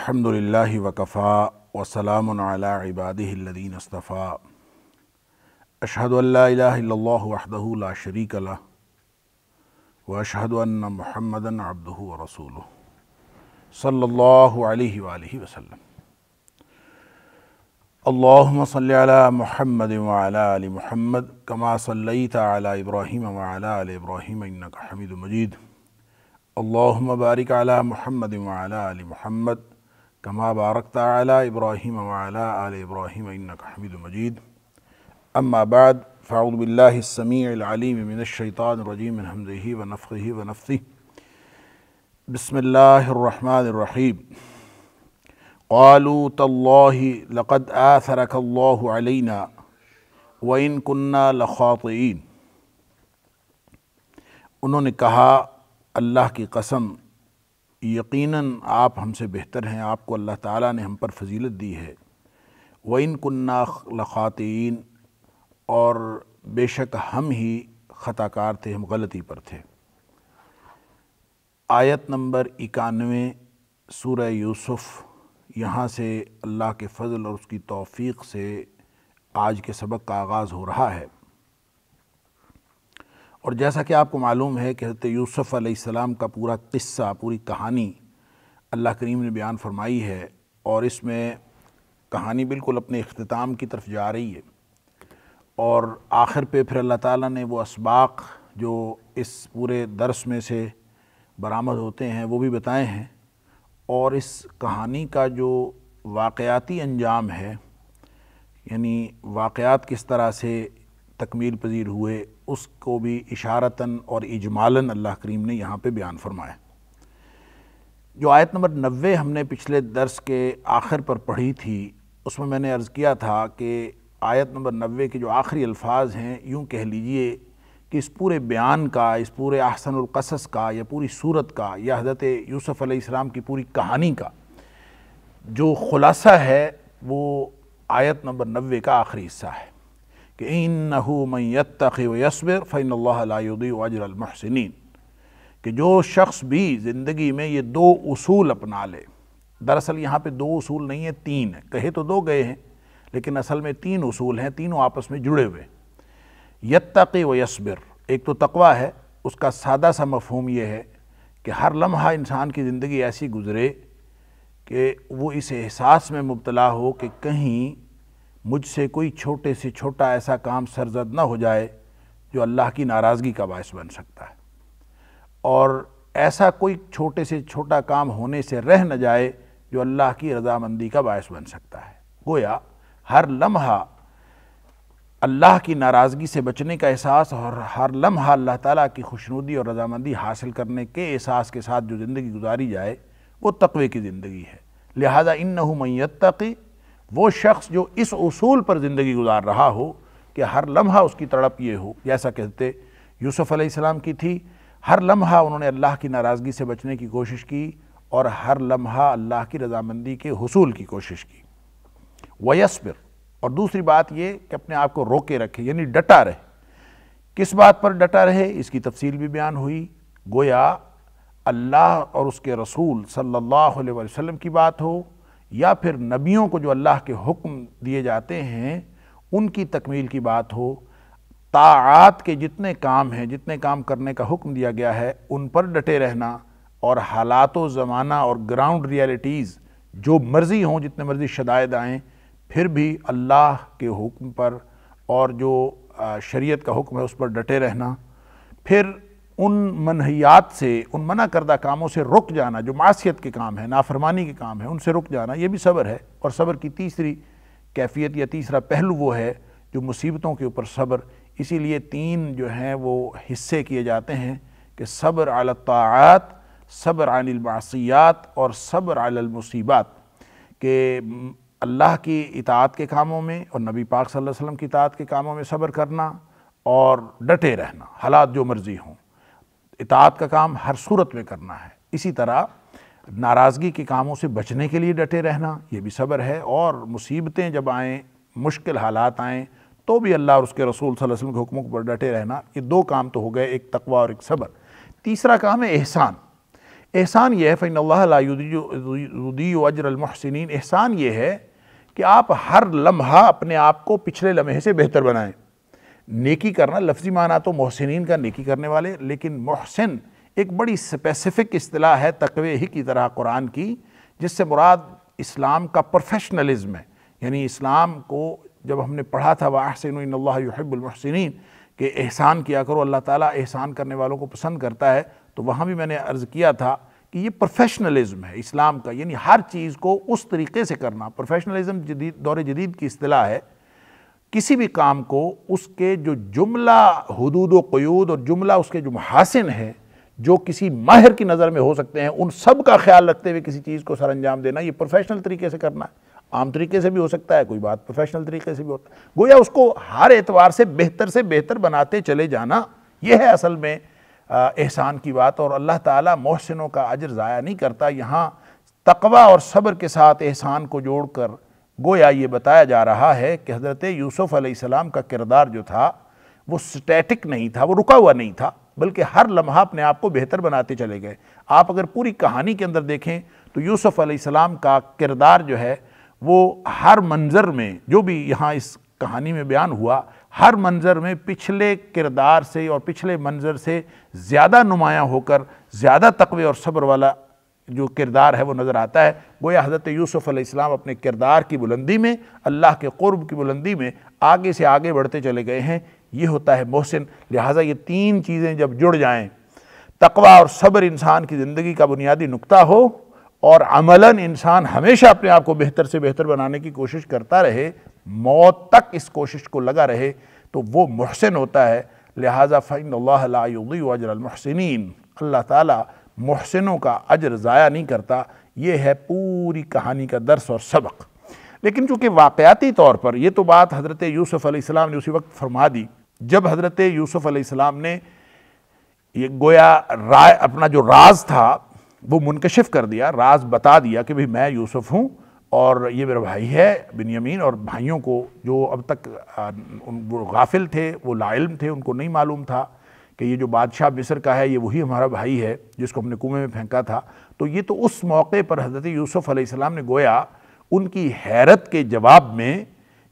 الحمد لله وكفى وسلام على عباده الذين اصطفى أشهد أن لا إله إلا الله وحده لا شريك له وأشهد أن محمدا عبده ورسوله صلى الله عليه وآله وسلم اللهم صل على محمد وعلى آل محمد كما صليت على إبراهيم وعلى آل إبراهيم إنك حميد مجيد اللهم بارك على محمد وعلى آل محمد كما باركت على إبراهيم وعلى آل إبراهيم إنك حميد مجيد أما بعد فأعوذ بالله السميع العليم من الشيطان الرجيم من همزه ونفخه ونفثه بسم الله الرحمن الرحيم قالوا تالله لقد آثرك الله علينا وإن كنا لخاطئين انہوں نے کہا اللہ کی قسم यकीनन आप हमसे बेहतर हैं आपको अल्लाह ताला ने हम पर फजीलत दी है व इन कन्ना लखातीन और बेशक हम ही ख़ताकार थे हम गलती पर थे आयत नंबर इक्यानवे सूर यूसुफ यहाँ से अल्लाह के फ़ज़ल और उसकी तौफीक से आज के सबक का आगाज़ हो रहा है और जैसा कि आपको मालूम है कि हज़रत यूसुफ़ अलैहिस्सलाम का पूरा किस्सा पूरी कहानी अल्लाह करीम ने बयान फरमाई है और इसमें कहानी बिल्कुल अपने अख्ताम की तरफ जा रही है और आखिर पे फिर अल्लाह ताला ने वो इसबाक जो इस पूरे दरस में से बरामद होते हैं वो भी बताए हैं और इस कहानी का जो वाक़ाती अंजाम है यानी वाक़ात किस तरह से तकमील पजीर हुए उसको भी इशारता और इजमालन अल्लाह करीम ने यहाँ पर बयान फरमाया जो आयत नंबर नबे हमने पिछले दर्स के आखिर पर पढ़ी थी उसमें मैंने अर्ज़ किया था कि आयत नंबर नबे के जो आखिरी अल्फाज हैं यूँ कह लीजिए कि इस पूरे बयान का इस पूरे आहसनकसस का या पूरी सूरत का या हज़रत यूसुफ़ की पूरी कहानी का जो ख़ुलासा है वो आयत नंबर नबे का आखिरी हिस्सा है कि इन नहमतबिर फ़ैन अजरमहसिन कि जो शख्स भी ज़िंदगी में ये दो असूल अपना ले दरअसल यहाँ पे दो असूल नहीं है तीन है कहे तो दो गए हैं लेकिन असल में तीन असूल हैं तीनों आपस में जुड़े हुए यत्तकी व यसबिर एक तो तकवा है उसका सादा सा मफहम यह है कि हर लम्हा इंसान की ज़िंदगी ऐसी गुजरे कि वो इस एहसास में मुबतला हो कि कहीं मुझसे कोई छोटे से छोटा ऐसा काम सरजद ना हो जाए जो अल्लाह की नाराज़गी का बायस बन सकता है और ऐसा कोई छोटे से छोटा काम होने से रह न जाए जो अल्लाह की रजामंदी का बायस बन सकता है गोया हर लम्हा अल्लाह की नाराज़गी से बचने का एहसास और हर लम्हा अल्लाह ताला की खुशनुदी और रजामंदी हासिल करने के एहसास के साथ जो ज़िंदगी गुजारी जाए वो तकवे की ज़िंदगी है लिहाजा इन नमयत तकी वो शख्स जो इस उसूल पर ज़िंदगी गुजार रहा हो कि हर लम्हा उसकी तड़प ये हो जैसा कहते यूसुफ़ अलैहिस्सलाम की थी हर लम्हा उन्होंने अल्लाह की नाराज़गी से बचने की कोशिश की और हर लम्हा अल्लाह की रजामंदी के हसूल की कोशिश की वयसबिर और दूसरी बात ये कि अपने आप को रोके रखे यानी डटा रहे किस बात पर डटा रहे इसकी तफसील भी बयान हुई गोया अल्लाह और उसके रसूल सल्लल्लाहु अलैहि वसल्लम की बात हो या फिर नबियों को जो अल्लाह के हुक्म दिए जाते हैं उनकी तकमील की बात हो ताआत के जितने काम हैं जितने काम करने का हुक्म दिया गया है उन पर डटे रहना और हालात ज़माना और ग्राउंड रियलिटीज़ जो मर्ज़ी हों जितने मर्ज़ी शदायद आएँ फिर भी अल्लाह के हुक्म पर और जो शरीयत का हुक्म है उस पर डटे रहना फिर उन मनहियात से उन मना करदा कामों से रुक जाना जो मासीत के काम है नाफरमानी के काम है उनसे रुक जाना ये भी सब्र है और सब्र की तीसरी कैफियत या तीसरा पहलू वो है जो मुसीबतों के ऊपर सब्र इसीलिए तीन जो हैं वो हिस्से किए जाते हैं कि सब्र अलतात सब्र अनिलमासियात और सब्र अलमुसीबात के अल्लाह की इतात के कामों में और नबी पाक सल्लल्लाहु अलैहि वसल्लम की इतात के कामों में सब्र करना और डटे रहना हालात जो मर्ज़ी हों इतात का काम हर सूरत में करना है इसी तरह नाराज़गी के कामों से बचने के लिए डटे रहना ये भी सब्र है और मुसीबतें जब आएँ मुश्किल हालात आएँ तो भी अल्लाह और उसके रसूल सल्लल्लाहु अलैहि वसल्लम के हुक्मों पर डटे रहना ये दो काम तो हो गए एक तकवा और एक सब्र तीसरा काम है एहसान एहसान यह है फ़ैन लादी अजरमहसिन एहसान ये है कि आप हर लम्हा अपने आप को पिछले लम्हे से बेहतर बनाएँ नेकी करना लफ्ज़ी माना तो मोहसिन का नेकी करने वाले लेकिन मोहसिन एक बड़ी स्पेसिफ़िक अतलाह है तकवे ही की तरह कुरान की जिससे मुराद इस्लाम का प्रोफेशनलिज्म है यानी इस्लाम को जब हमने पढ़ा था वाहसिनबुलमहसिन के एहसान किया करो अल्लाह ताला एहसान करने वालों को पसंद करता है तो वहाँ भी मैंने अर्ज़ किया था कि ये प्रोफेशनलिज्म है इस्लाम का यानी हर चीज़ को उस तरीके से करना प्रोफेशनलिज्म जदीद दौर जदीद की अतलाह है किसी भी काम को उसके जो जुमला हदूद वयूद और जुमला उसके जो महासिन है जो किसी माहिर की नज़र में हो सकते हैं उन सब का ख्याल रखते हुए किसी चीज़ को सर अंजाम देना ये प्रोफेशनल तरीके से करना है आम तरीके से भी हो सकता है कोई बात प्रोफेशनल तरीके से भी होता है गोया उसको हर एतवार से बेहतर से बेहतर बनाते चले जाना यह है असल में एहसान की बात और अल्लाह ताला मोहसिनों का अजर ज़ाया नहीं करता यहाँ तकवा और सब्र के साथ एहसान को जोड़कर गोया ये बताया जा रहा है कि हज़रत यूसुफ़ अलैहिस्सलाम का किरदार जो था वो स्टैटिक नहीं था वो रुका हुआ नहीं था बल्कि हर लम्हा अपने आप को बेहतर बनाते चले गए आप अगर पूरी कहानी के अंदर देखें तो यूसुफ़ अलैहिस्सलाम का किरदार जो है वो हर मंज़र में जो भी यहाँ इस कहानी में बयान हुआ हर मंज़र में पिछले किरदार से और पिछले मंज़र से ज़्यादा नुमायाँ होकर ज़्यादा तकवे और सब्र वाला जो किरदार है वो नज़र आता है गोया हज़रत यूसुफ़ अलैहिस्सलाम अपने किरदार की बुलंदी में अल्लाह के क़ुर्ब की बुलंदी में आगे से आगे बढ़ते चले गए हैं ये होता है मोहसिन लिहाजा ये तीन चीज़ें जब जुड़ जाएँ तकवा और सब्र इंसान की ज़िंदगी का बुनियादी नुक्ता हो और अमलन इंसान हमेशा अपने आप को बेहतर से बेहतर बनाने की कोशिश करता रहे मौत तक इस कोशिश को लगा रहे तो वो महसिन होता है लिहाजा फ़ैन अजरमहसिन अल्लाह ताली मोहसिनों का अजर ज़ाया नहीं करता ये है पूरी कहानी का दर्स और सबक लेकिन चूँकि वाकयाती तौर पर यह तो बात हज़रत यूसुफ़ ने उसी वक्त फरमा दी जब हज़रत यूसुफ़ ने ये गोया राय अपना जो राज था वो मुनकशिफ कर दिया राज बता दिया कि भाई मैं यूसुफ़ हूँ और ये मेरा भाई है बिनयमीन और भाइयों को जो अब तक आ, उन वो गाफिल थे वो लाइल्म थे उनको नहीं मालूम था कि ये जो बादशाह मिस्र का है ये वही हमारा भाई है जिसको हमने कुएं में फेंका था तो ये तो उस मौके पर हज़रत यूसुफ़ अलैहिस्सलाम ने गोया उनकी हैरत के जवाब में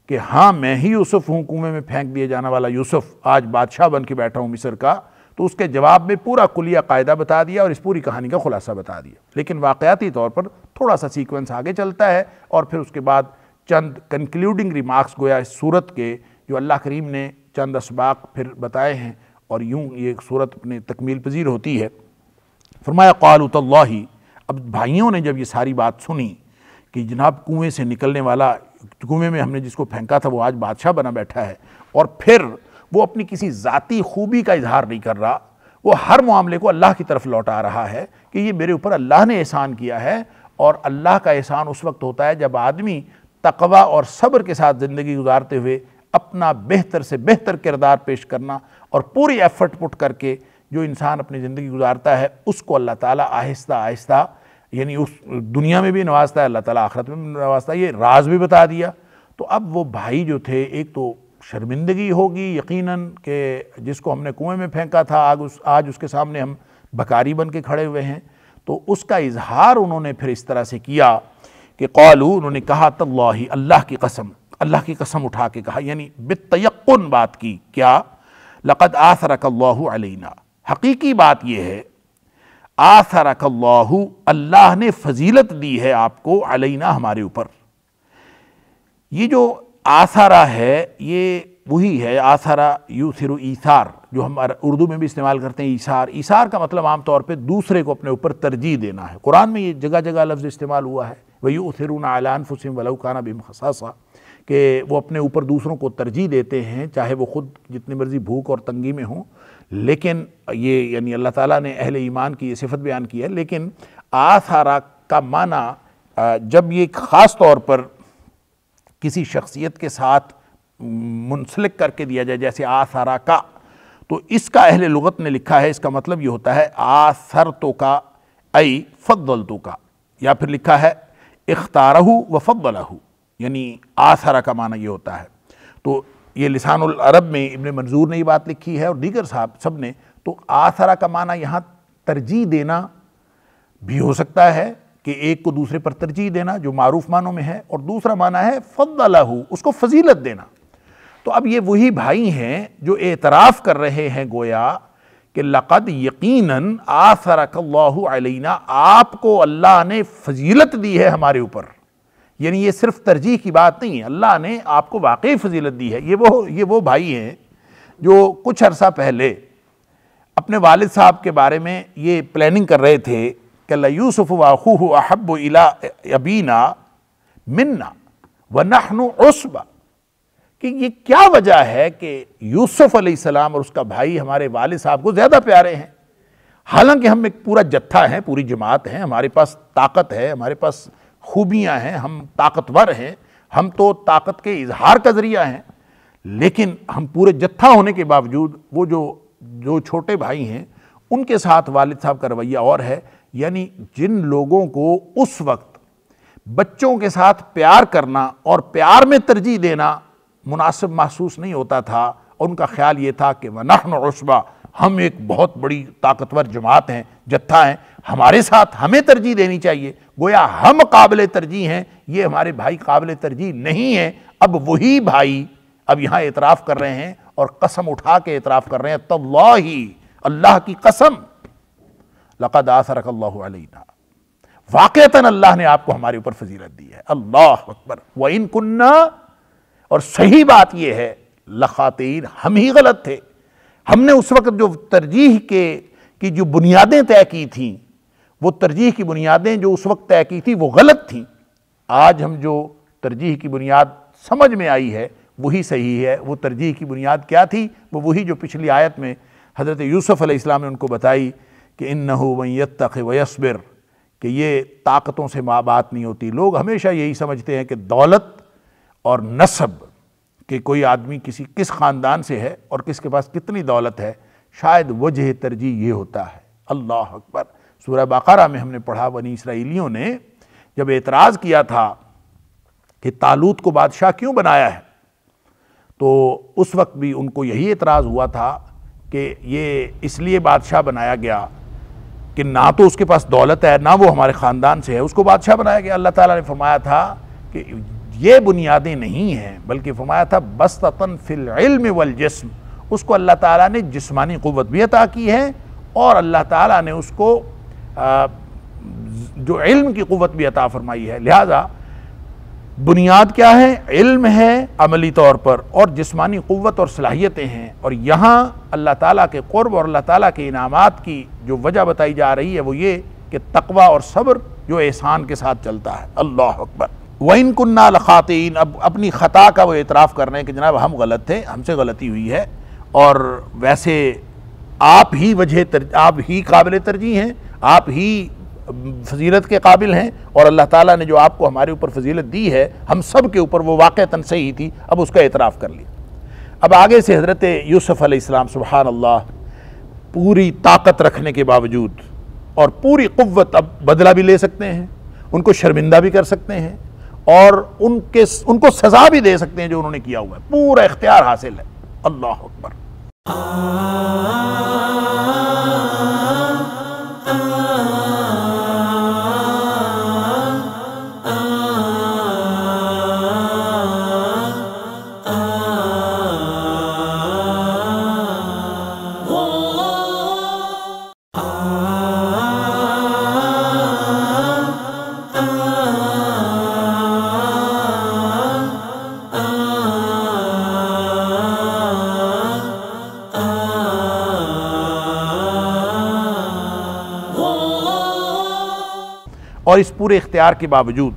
कि हाँ मैं ही यूसुफ़ हूँ कुएं में फेंक दिए जाने वाला यूसुफ़ आज बादशाह बन के बैठा हूँ मिस्र का तो उसके जवाब में पूरा कुलिया कायदा बता दिया और इस पूरी कहानी का खुलासा बता दिया लेकिन वाकयाती तौर पर थोड़ा सा सीक्वेंस आगे चलता है और फिर उसके बाद चंद कंक्लूडिंग रिमार्क्स गोया इस सूरत के जो अल्लाह करीम ने चंद इसबाक फिर बताए हैं और यूँ ये सूरत अपने तकमील पजीर होती है फरमाया कालतल्ला अब भाइयों ने जब ये सारी बात सुनी कि जनाब कुएँ से निकलने वाला कुएँ में हमने जिसको फेंका था वो आज बादशाह बना बैठा है और फिर वो अपनी किसी ज़ाती खूबी का इजहार नहीं कर रहा वो हर मामले को अल्लाह की तरफ लौटा रहा है कि ये मेरे ऊपर अल्लाह ने एहसान किया है और अल्लाह का एहसान उस वक्त होता है जब आदमी तकवा और सब्र के साथ ज़िंदगी गुजारते हुए अपना बेहतर से बेहतर किरदार पेश करना और पूरी एफर्ट पुट करके जो इंसान अपनी ज़िंदगी गुजारता है उसको अल्लाह ताला आहिस्ता आहिस्ता यानी उस दुनिया में भी नवाजता है अल्लाह ताला आखरत में भी नवाजता है ये राज भी बता दिया तो अब वो भाई जो थे एक तो शर्मिंदगी होगी यकीनन के जिसको हमने कुएं में फेंका था आज उस आज उसके सामने हम बकारी बन के खड़े हुए हैं तो उसका इजहार उन्होंने फिर इस तरह से किया कि कौलू उन्होंने कहा तल्ला अल्लाह की कसम अल्लाह की कसम उठा के कहा यानी बितयन बात की क्या लक़द अलैना हकीकी बात यह है आसरकल्लाहु अल्लाह ने फजीलत दी है आपको अलैना हमारे ऊपर ये जो आसारा है ये वही है आसारा यूसर ईसार जो हम उर्दू में भी इस्तेमाल करते हैं ईसार ईसार का मतलब आम तौर पे दूसरे को अपने ऊपर तरजीह देना है कुरान में ये जगह जगह लफ्ज़ इस्तेमाल हुआ है वही उसरून आलान फुसम वलौकाना बिम खसासा कि वो अपने ऊपर दूसरों को तरजीह देते हैं चाहे वो ख़ुद जितनी मर्ज़ी भूख और तंगी में हों लेकिन ये यानी अल्लाह ताला ने अहले ईमान की ये सिफत बयान की है लेकिन आसारा का माना जब ये ख़ास तौर पर किसी शख्सियत के साथ मुंसलिक करके दिया जाए जैसे आसारा का तो इसका अहल लुगत ने लिखा है इसका मतलब ये होता है आसर तो का अई फद्दल तो का या फिर लिखा है इख्तारहू व फद्दलहू यानी आसारा का माना ये होता है तो ये लिसानुल अरब में इबन मंजूर ने ये बात लिखी है और दीगर साहब सब ने तो आसरा का माना यहाँ तरजीह देना भी हो सकता है कि एक को दूसरे पर तरजीह देना जो मरूफ मानों में है और दूसरा माना है फ़दलाहू उसको फजीलत देना तो अब ये वही भाई हैं जो एतराफ़ कर रहे हैं गोया कि लक़द यकीनन आसरकल्लाहु अलैना आपको अल्लाह ने फजीलत दी है हमारे ऊपर यानी ये सिर्फ तरजीह की बात नहीं है अल्लाह ने आपको वाकई फजीलत दी है ये वो ये वो भाई हैं जो कुछ अरसा पहले अपने वालिद साहब के बारे में ये प्लानिंग कर रहे थे कि यूसुफ वाखू अहब इला अबीना मिन्ना व नहनु उसबा कि ये क्या वजह है कि यूसुफ अलैहिस्सलाम और उसका भाई हमारे वालिद साहब को ज़्यादा प्यारे हैं हालांकि हम एक पूरा जत्था हैं पूरी जमात हैं हमारे पास ताकत है हमारे पास खूबियां हैं हम ताकतवर हैं हम तो ताकत के इजहार का ज़रिया हैं लेकिन हम पूरे जत्था होने के बावजूद वो जो जो छोटे भाई हैं उनके साथ वालिद साहब का रवैया और है यानी जिन लोगों को उस वक्त बच्चों के साथ प्यार करना और प्यार में तरजीह देना मुनासिब महसूस नहीं होता था और उनका ख्याल ये था कि वनहन उसबा हम एक बहुत बड़ी ताकतवर जमात हैं जत्था हैं हमारे साथ हमें तरजीह देनी चाहिए गोया हम काबिल तरजीह हैं ये हमारे भाई काबिल तरजीह नहीं है अब वही भाई अब यहां एतराफ़ कर रहे हैं और कसम उठा के एतराफ़ कर रहे हैं तब ही अल्लाह की कसम लकद आसरकल्ला वाक़ता अल्लाह ने आपको हमारे ऊपर फजीलत दी है अल्लाह अकबर व इन कुन्ना और सही बात यह है लखातीन हम ही गलत थे हमने उस वक्त जो तरजीह के की जो बुनियादें तय की थीं वो तरजीह की बुनियादें जो उस वक्त तय की थी वो गलत थी आज हम जो तरजीह की बुनियाद समझ में आई है वही सही है वो तरजीह की बुनियाद क्या थी वो वही जो पिछली आयत में हज़रत यूसुफ़ अलैहिस्सलाम ने उनको बताई कि इन नहत तक वयसबिर कि ये ताकतों से माँ बात नहीं होती लोग हमेशा यही समझते हैं कि दौलत और नसब कि कोई आदमी किसी किस ख़ानदान से है और किसके पास कितनी दौलत है शायद वजह तरजीह ये होता है अल्लाह अकबर सूर्य बकरा में हमने पढ़ा बनी इसराइलियों ने जब एतराज़ किया था कि तालूत को बादशाह क्यों बनाया है तो उस वक्त भी उनको यही एतराज़ हुआ था कि ये इसलिए बादशाह बनाया गया कि ना तो उसके पास दौलत है ना वो हमारे ख़ानदान से है उसको बादशाह बनाया गया अल्लाह ताला ने फरमाया था कि ये बुनियादें नहीं हैं बल्कि फरमाया था बस्तन फ़िल्म वल जिसम उसको अल्लाह ताला ने जिस्मानी क़वत भी अता की है और अल्लाह ताला ने उसको जो इल्म की क़वत भी अता फरमाई है लिहाजा बुनियाद क्या है इल्म है अमली तौर पर और जिस्मानी क़वत और सलाहियतें हैं और यहाँ अल्लाह ताला के क़ुरब और अल्लाह ताला के इनामात की जो वजह बताई जा रही है वो ये कि तकवा और सब्र जो एहसान के साथ चलता है अल्लाह अकबर वइन कन्ना लखातिन अब अपनी ख़ता का वो एतराफ़ कर रहे हैं कि जनाब हम गलत थे हमसे गलती हुई है और वैसे आप ही वजह आप ही काबिल तरजीह हैं आप ही फजीलत के काबिल हैं और अल्लाह ताला ने जो आपको हमारे ऊपर फजीलत दी है हम सब के ऊपर वो तन सही थी अब उसका एतराफ़ कर लिया अब आगे से हज़रत यूसुफ़ अलैहिस्सलाम सुबहान अल्लाह पूरी ताकत रखने के बावजूद और पूरी क़वत अब बदला भी ले सकते हैं उनको शर्मिंदा भी कर सकते हैं और उनके उनको सज़ा भी दे सकते हैं जो उन्होंने किया हुआ है पूरा इख्तियार हासिल है अल्लाह अकबर और इस पूरे इख्तियार के बावजूद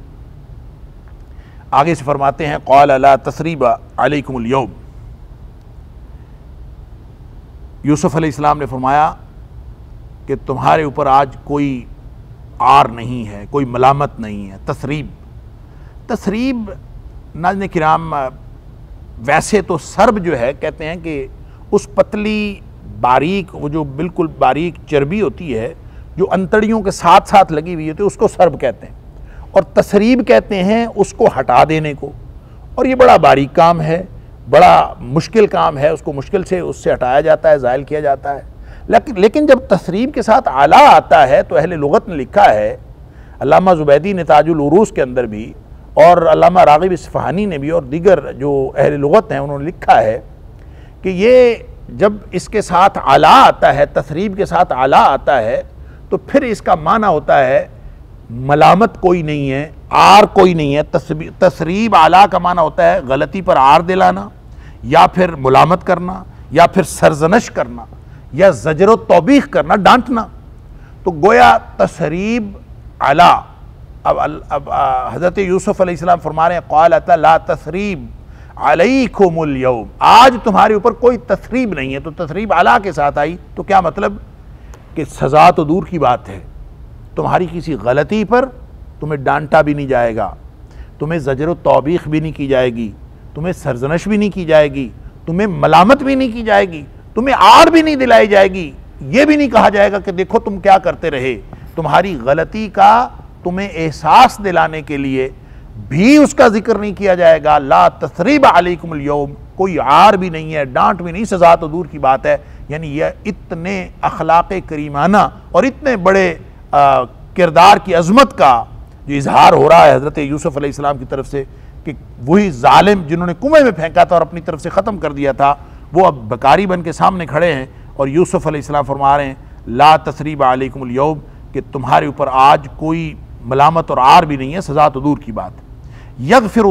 आगे से फरमाते हैं कौल अला तसरीबा अलकुमयौब यूसुफ़ अलैहिस्सलाम ने फरमाया कि तुम्हारे ऊपर आज कोई आर नहीं है कोई मलामत नहीं है तसरीब तसरीब नाजन कराम वैसे तो सर्ब जो है कहते हैं कि उस पतली बारीक वो जो बिल्कुल बारीक चर्बी होती है जो अंतड़ियों के साथ साथ लगी हुई होती है उसको सर्ब कहते हैं और तसरीब कहते हैं उसको हटा देने को और ये बड़ा बारीक काम है बड़ा मुश्किल काम है उसको मुश्किल से उससे हटाया जाता है ज़ायल किया जाता है लेकिन लेकिन जब तसरीब के साथ आला आता है तो अहल लगत ने लिखा है अलामा जुबैदी ने ताजुल उरूस के अंदर भी और अलामा रागिब इस्फहानी ने भी और दीगर जो अहल लगत हैं उन्होंने लिखा है कि ये जब इसके साथ आला आता है तसरीब के साथ आला आता है तो फिर इसका माना होता है मलामत कोई नहीं है आर कोई नहीं है तसरीब आला का माना होता है गलती पर आर दिलाना या फिर मलामत करना या फिर सरजनश करना या जजर तोबीख करना डांटना तो गोया तसरीब आला अब अब हज़रत यूसुफ़ अलैहिस्सलाम फरमा रहे हैं कौल ला तसरीब अलैकुमुल यौम आज तुम्हारे ऊपर कोई तसरीब नहीं है तो तसरीब आला के साथ आई तो क्या मतलब कि सज़ा तो दूर की बात है तुम्हारी किसी गलती पर तुम्हें डांटा भी नहीं जाएगा तुम्हें जजर तोबीख भी नहीं की जाएगी तुम्हें सरजनश भी नहीं की जाएगी तुम्हें मलामत भी नहीं की जाएगी तुम्हें आड़ भी नहीं दिलाई जाएगी ये भी नहीं कहा जाएगा कि देखो तुम क्या करते रहे तुम्हारी गलती का तुम्हें एहसास दिलाने के लिए भी उसका जिक्र नहीं किया जाएगा ला तसरीब अलैकुम कोई आर भी नहीं है डांट भी नहीं सजा तो दूर की बात है यानी यह इतने अखलाक करीमाना और इतने बड़े किरदार की अजमत का जो इजहार हो रहा है हज़रत यूसुफ़ अलैहिस्सलाम की तरफ से कि वही जालिम जिन्होंने कुएँ में फेंका था और अपनी तरफ से ख़त्म कर दिया था वो अब बकारी बन के सामने खड़े हैं और यूसुफ़ अलैहिस्सलाम फरमा रहे हैं ला तसरीब आलकुमयौब कि तुम्हारे ऊपर आज कोई मलामत और आर भी नहीं है सज़ा तो दूर की बात यग फिर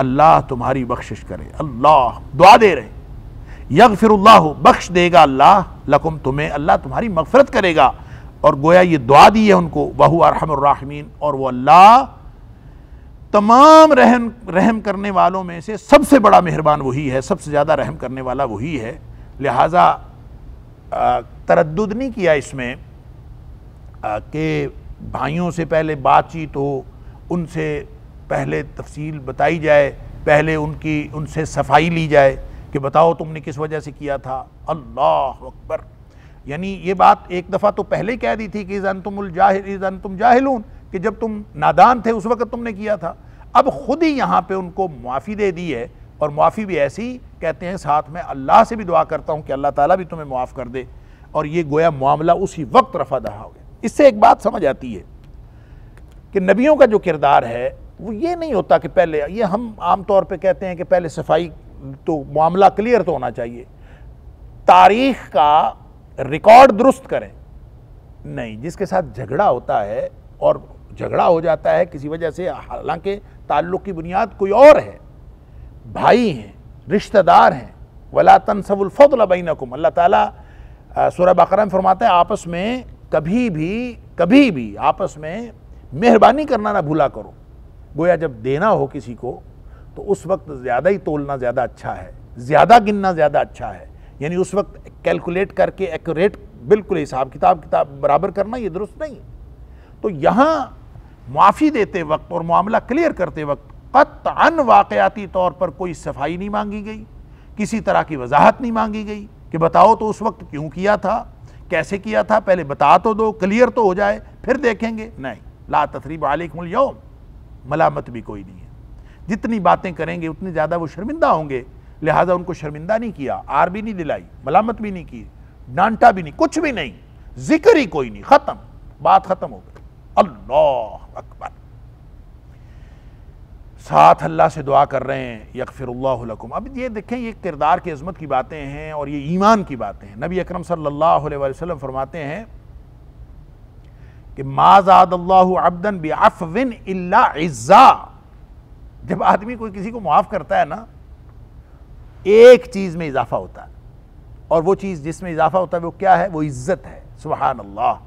अल्लाह तुम्हारी बख्शिश करे अल्लाह दुआ दे रहे हैं यगफिरल्ला बख्श देगा अल्लाह लकुम तुम्हें अल्लाह तुम्हारी मगफरत करेगा और गोया ये दुआ दी है उनको बहू अरहमरमीन और वो अल्लाह तमाम रहम रहम करने वालों में से सबसे बड़ा मेहरबान वही है सबसे ज़्यादा रहम करने वाला वही है लिहाजा तरद नहीं किया इसमें कि भाइयों से पहले बातचीत हो उनसे पहले तफसील बताई जाए पहले उनकी उनसे सफाई ली जाए कि बताओ तुमने किस वजह से किया था अल्लाह अकबर यानी ये बात एक दफ़ा तो पहले ही कह दी थी कि इज़ानतुमजाहिल इज़ानतुम जाहिलून कि जब तुम नादान थे उस वक़्त तुमने किया था अब ख़ुद ही यहाँ पे उनको मुआफ़ी दे दी है और मुआफ़ी भी ऐसी कहते हैं साथ में अल्लाह से भी दुआ करता हूँ कि अल्लाह ताला भी तुम्हें मुआफ़ कर दे और ये गोया मामला उसी वक्त रफा दहा हो गया इससे एक बात समझ आती है कि नबियों का जो किरदार है वो ये नहीं होता कि पहले ये हम आम तौर पे कहते हैं कि पहले सफाई तो मामला क्लियर तो होना चाहिए तारीख का रिकॉर्ड दुरुस्त करें नहीं जिसके साथ झगड़ा होता है और झगड़ा हो जाता है किसी वजह से हालांकि ताल्लुक की बुनियाद कोई और है भाई हैं रिश्तेदार हैं वला तनसबुलफ़ल बैनकुम अल्लाह ताला सूरह बकरा में फरमाते हैं आपस में कभी भी कभी भी आपस में मेहरबानी करना ना भूला करो गोया जब देना हो किसी को तो उस वक्त ज़्यादा ही तोलना ज़्यादा अच्छा है ज़्यादा गिनना ज़्यादा अच्छा है यानी उस वक्त कैलकुलेट करके एक्यूरेट बिल्कुल हिसाब किताब किताब बराबर करना ये दुरुस्त नहीं है तो यहाँ माफ़ी देते वक्त और मामला क्लियर करते वक्त अन वाकयाती तौर पर कोई सफाई नहीं मांगी गई किसी तरह की वजाहत नहीं मांगी गई कि बताओ तो उस वक्त क्यों किया था कैसे किया था पहले बता तो दो क्लियर तो हो जाए फिर देखेंगे नहीं ला तथरीब आलिकमल यौम मलामत भी कोई नहीं है जितनी बातें करेंगे उतनी ज़्यादा वो शर्मिंदा होंगे लिहाजा उनको शर्मिंदा नहीं किया आर भी नहीं दिलाई मलामत भी नहीं की डांटा भी नहीं कुछ भी नहीं जिक्र ही कोई नहीं ख़त्म बात ख़त्म हो गई अल्लाह अकबर साथ अल्लाह से दुआ कर रहे हैं यकफ़िरल्लाकुम अब ये देखें ये किरदार की अजमत की बातें हैं और ये ईमान की बातें हैं नबी अकरम सल्लल्लाहु अलैहि वसल्लम फरमाते हैं कि माजाद अल्लाह अब्दन बिन इल्ला इज़्ज़ा जब आदमी कोई किसी को माफ़ करता है ना एक चीज़ में इजाफा होता है और वो चीज़ जिसमें इजाफा होता है वो क्या है वो इज़्ज़त है सुबह अल्लाह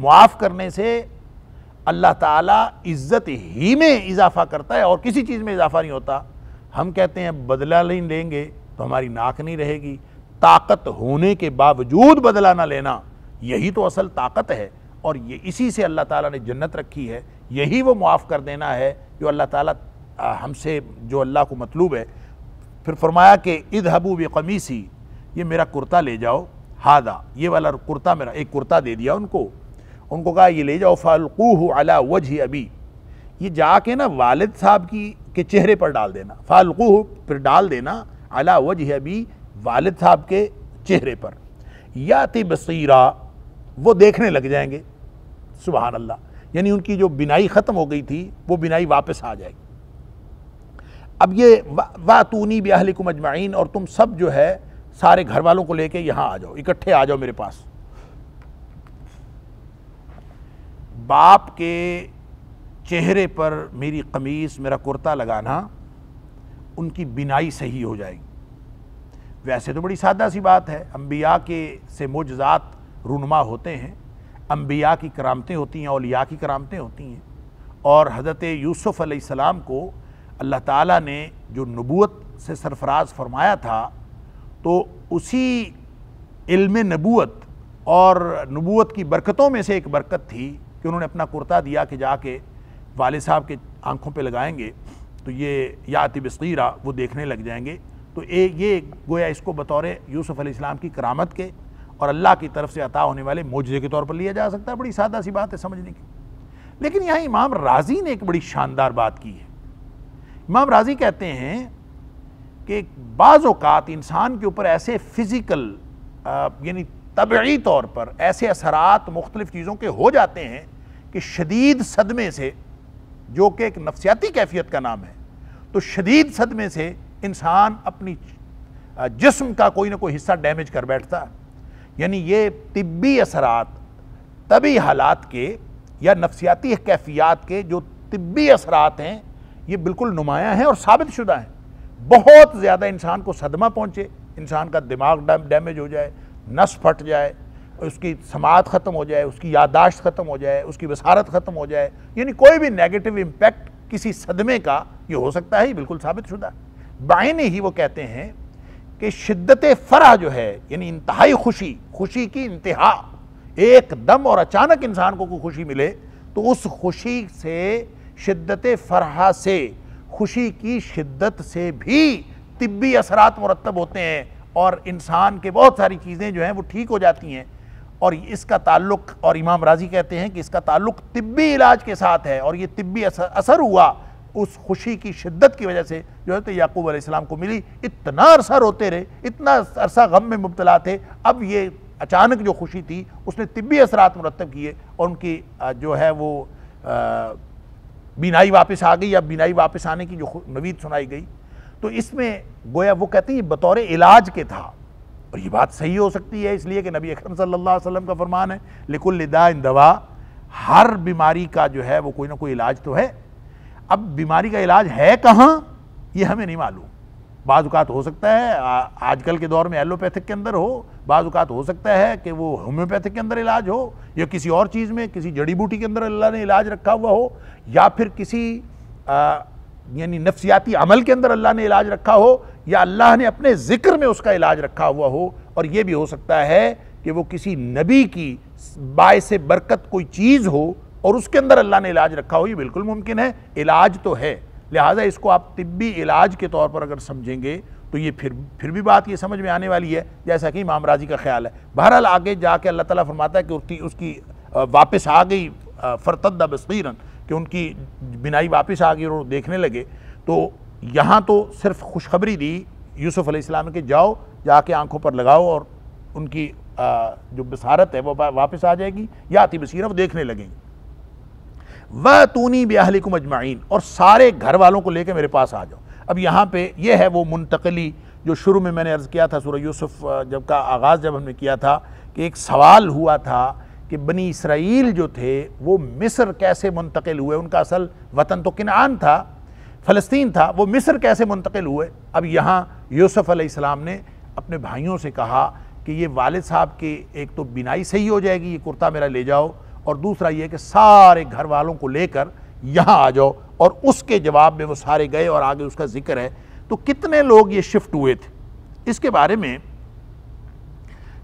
मुआफ़ करने से अल्लाह ताला इज़्ज़त ही में इजाफा करता है और किसी चीज़ में इजाफा नहीं होता हम कहते हैं बदला नहीं लेंगे तो हमारी नाक नहीं रहेगी ताकत होने के बावजूद बदला ना लेना यही तो असल ताकत है और ये इसी से अल्लाह ताला ने जन्नत रखी है यही वो मुआफ़ कर देना है जो अल्लाह ताला हमसे जो अल्लाह को मतलूब है फिर फरमाया कि इद हबू कमीसी ये मेरा कुर्ता ले जाओ हादा ये वाला कुर्ता मेरा एक कुर्ता दे दिया उनको उनको कहा ये ले जाओ फ़ालकूह अला वजह अभी ये जाके ना वालिद साहब की के चेहरे पर डाल देना फ़ालकूह फिर डाल देना अला वजह अभी वालिद साहब के चेहरे पर याति बसीरा वो देखने लग जाएंगे सुबह अल्लाह यानी उनकी जो बिनाई ख़त्म हो गई थी वो बिनाई वापस आ जाएगी अब ये भी बिहलिकुम अजमाइन और तुम सब जो है सारे घर वालों को लेके यहाँ आ जाओ इकट्ठे आ जाओ मेरे पास बाप के चेहरे पर मेरी कमीज़ मेरा कुर्ता लगाना उनकी बिनाई सही हो जाएगी वैसे तो बड़ी सादा सी बात है अम्बिया के से मुजज़ात रुनमा होते हैं अम्बिया की करामतें होती हैं अलिया की करामतें होती हैं और हज़रत यूसुफ़ सलाम को अल्लाह ताला ने जो नबूत से सरफराज फरमाया था तो उसी इल्म नबूत और नबूत की बरकतों में से एक बरकत थी कि उन्होंने अपना कुर्ता दिया कि जाके वाले साहब के आँखों पे लगाएंगे तो ये याति वो देखने लग जाएंगे तो ए, ये गोया इसको बतौर यूसुफ़ अलैहिस्सलाम की करामत के और अल्लाह की तरफ से अता होने वाले मोजे के तौर पर लिया जा सकता है बड़ी सादा सी बात है समझने की लेकिन यहाँ इमाम राजी ने एक बड़ी शानदार बात की है इमाम राजी कहते हैं कि बाज़ात इंसान के ऊपर ऐसे फ़िज़िकल यानी तबी तौर पर ऐसे असरात मुख्तलिफ़ चीज़ों के हो जाते हैं कि शदीद सदमे से जो कि एक नफसियाती कैफियत का नाम है तो शदीद सदमे से इंसान अपनी जिसम का कोई ना कोई हिस्सा डैमेज कर बैठता यानी ये तिब्बी असरात तबी हालात के या नफसियाती कैफियात के जो तिब्बी असरात हैं ये बिल्कुल नुमाया है और साबित शुदा है बहुत ज़्यादा इंसान को सदमा पहुँचे इंसान का दिमाग डैमेज हो जाए नस फट जाए उसकी समात ख़त्म हो जाए उसकी यादाश्त ख़त्म हो जाए उसकी वसारत ख़त्म हो जाए यानी कोई भी नेगेटिव इम्पेक्ट किसी सदमे का ये हो सकता है ये बिल्कुल साबित शुदा बाइन ही वो कहते हैं कि शिद्दत फरा जो है यानी इंतहाई खुशी खुशी की इंतहा एकदम और अचानक इंसान को कोई खुशी मिले तो उस खुशी से शिद्दत फरहा से खुशी की शिद्दत से भी तिब्बी असरात मुरतब होते हैं और इंसान के बहुत सारी चीज़ें जो हैं वो ठीक हो जाती हैं और इसका ताल्लुक और इमाम राजी कहते हैं कि इसका ताल्लुक तिब्बी इलाज के साथ है और ये तिब्बी असर, असर हुआ उस खुशी की शिद्दत की वजह से जो है तो याकूब आसमाम को मिली इतना अरसा रोते रहे इतना अरसा गम में मुबतला थे अब ये अचानक जो खुशी थी उसने तिब्बी असरात मुरतब किए और उनकी जो है वो आ, बीनाई वापस आ गई अब बीनाई वापस आने की जो नवीद सुनाई गई तो इसमें गोया वो कहते हैं बतौर इलाज के था और ये बात सही हो सकती है इसलिए कि नबी अकरम सल्लल्लाहु अलैहि वसल्लम का फरमान है लेकुल लिदा इन दवा हर बीमारी का जो है वो कोई ना कोई इलाज तो है अब बीमारी का इलाज है कहाँ ये हमें नहीं मालूम बाजुकात हो सकता है आजकल के दौर में एलोपैथिक के अंदर हो बाज़ात हो सकता है कि वो होम्योपैथिक के अंदर इलाज हो या किसी और चीज़ में किसी जड़ी बूटी के अंदर अल्लाह ने इलाज रखा हुआ हो या फिर किसी यानी नफ्सियाती अमल के अंदर अल्लाह ने इलाज रखा हो या अल्लाह ने अपने ज़िक्र में उसका इलाज रखा हुआ हो और ये भी हो सकता है कि वो किसी नबी की बाय से बरकत कोई चीज़ हो और उसके अंदर अल्लाह ने इलाज रखा हो ये बिल्कुल मुमकिन है इलाज तो है लिहाजा इसको आप तिब्बी इलाज के तौर पर अगर समझेंगे तो ये फिर फिर भी बात ये समझ में आने वाली है जैसा कि इमाम राजी का ख्याल है बहरहाल आगे जाके अल्लाह ताला फरमाता है कि उसकी उसकी वापस आ गई फरतदा बसकीरन कि उनकी बिनाई वापस आ गई और देखने लगे तो यहाँ तो सिर्फ खुशखबरी दी यूसुफ़ अलैहिस्सलाम के जाओ जाके आंखों पर लगाओ और उनकी जो बसारत है वो वापस आ जाएगी या आती बसीरा वो देखने लगेंगी वह तूनी को मजमाइन और सारे घर वालों को लेकर मेरे पास आ जाओ अब यहाँ पे ये है वो मुंतकली जो शुरू में मैंने अर्ज़ किया था सूर्य यूसुफ जब का आगाज़ जब हमने किया था कि एक सवाल हुआ था कि बनी इसराइल जो थे वो मिस्र कैसे मुंतकिल हुए उनका असल वतन तो किनान था फ़लस्तीन था वो मिस्र कैसे मुंतकिल हुए अब यहाँ यूसुफ़ अलैहिस्सलाम ने अपने भाइयों से कहा कि ये वालिद साहब की एक तो बिनाई सही हो जाएगी ये कुर्ता मेरा ले जाओ और दूसरा ये कि सारे घर वालों को लेकर यहाँ आ जाओ और उसके जवाब में वो सारे गए और आगे उसका जिक्र है तो कितने लोग ये शिफ्ट हुए थे इसके बारे में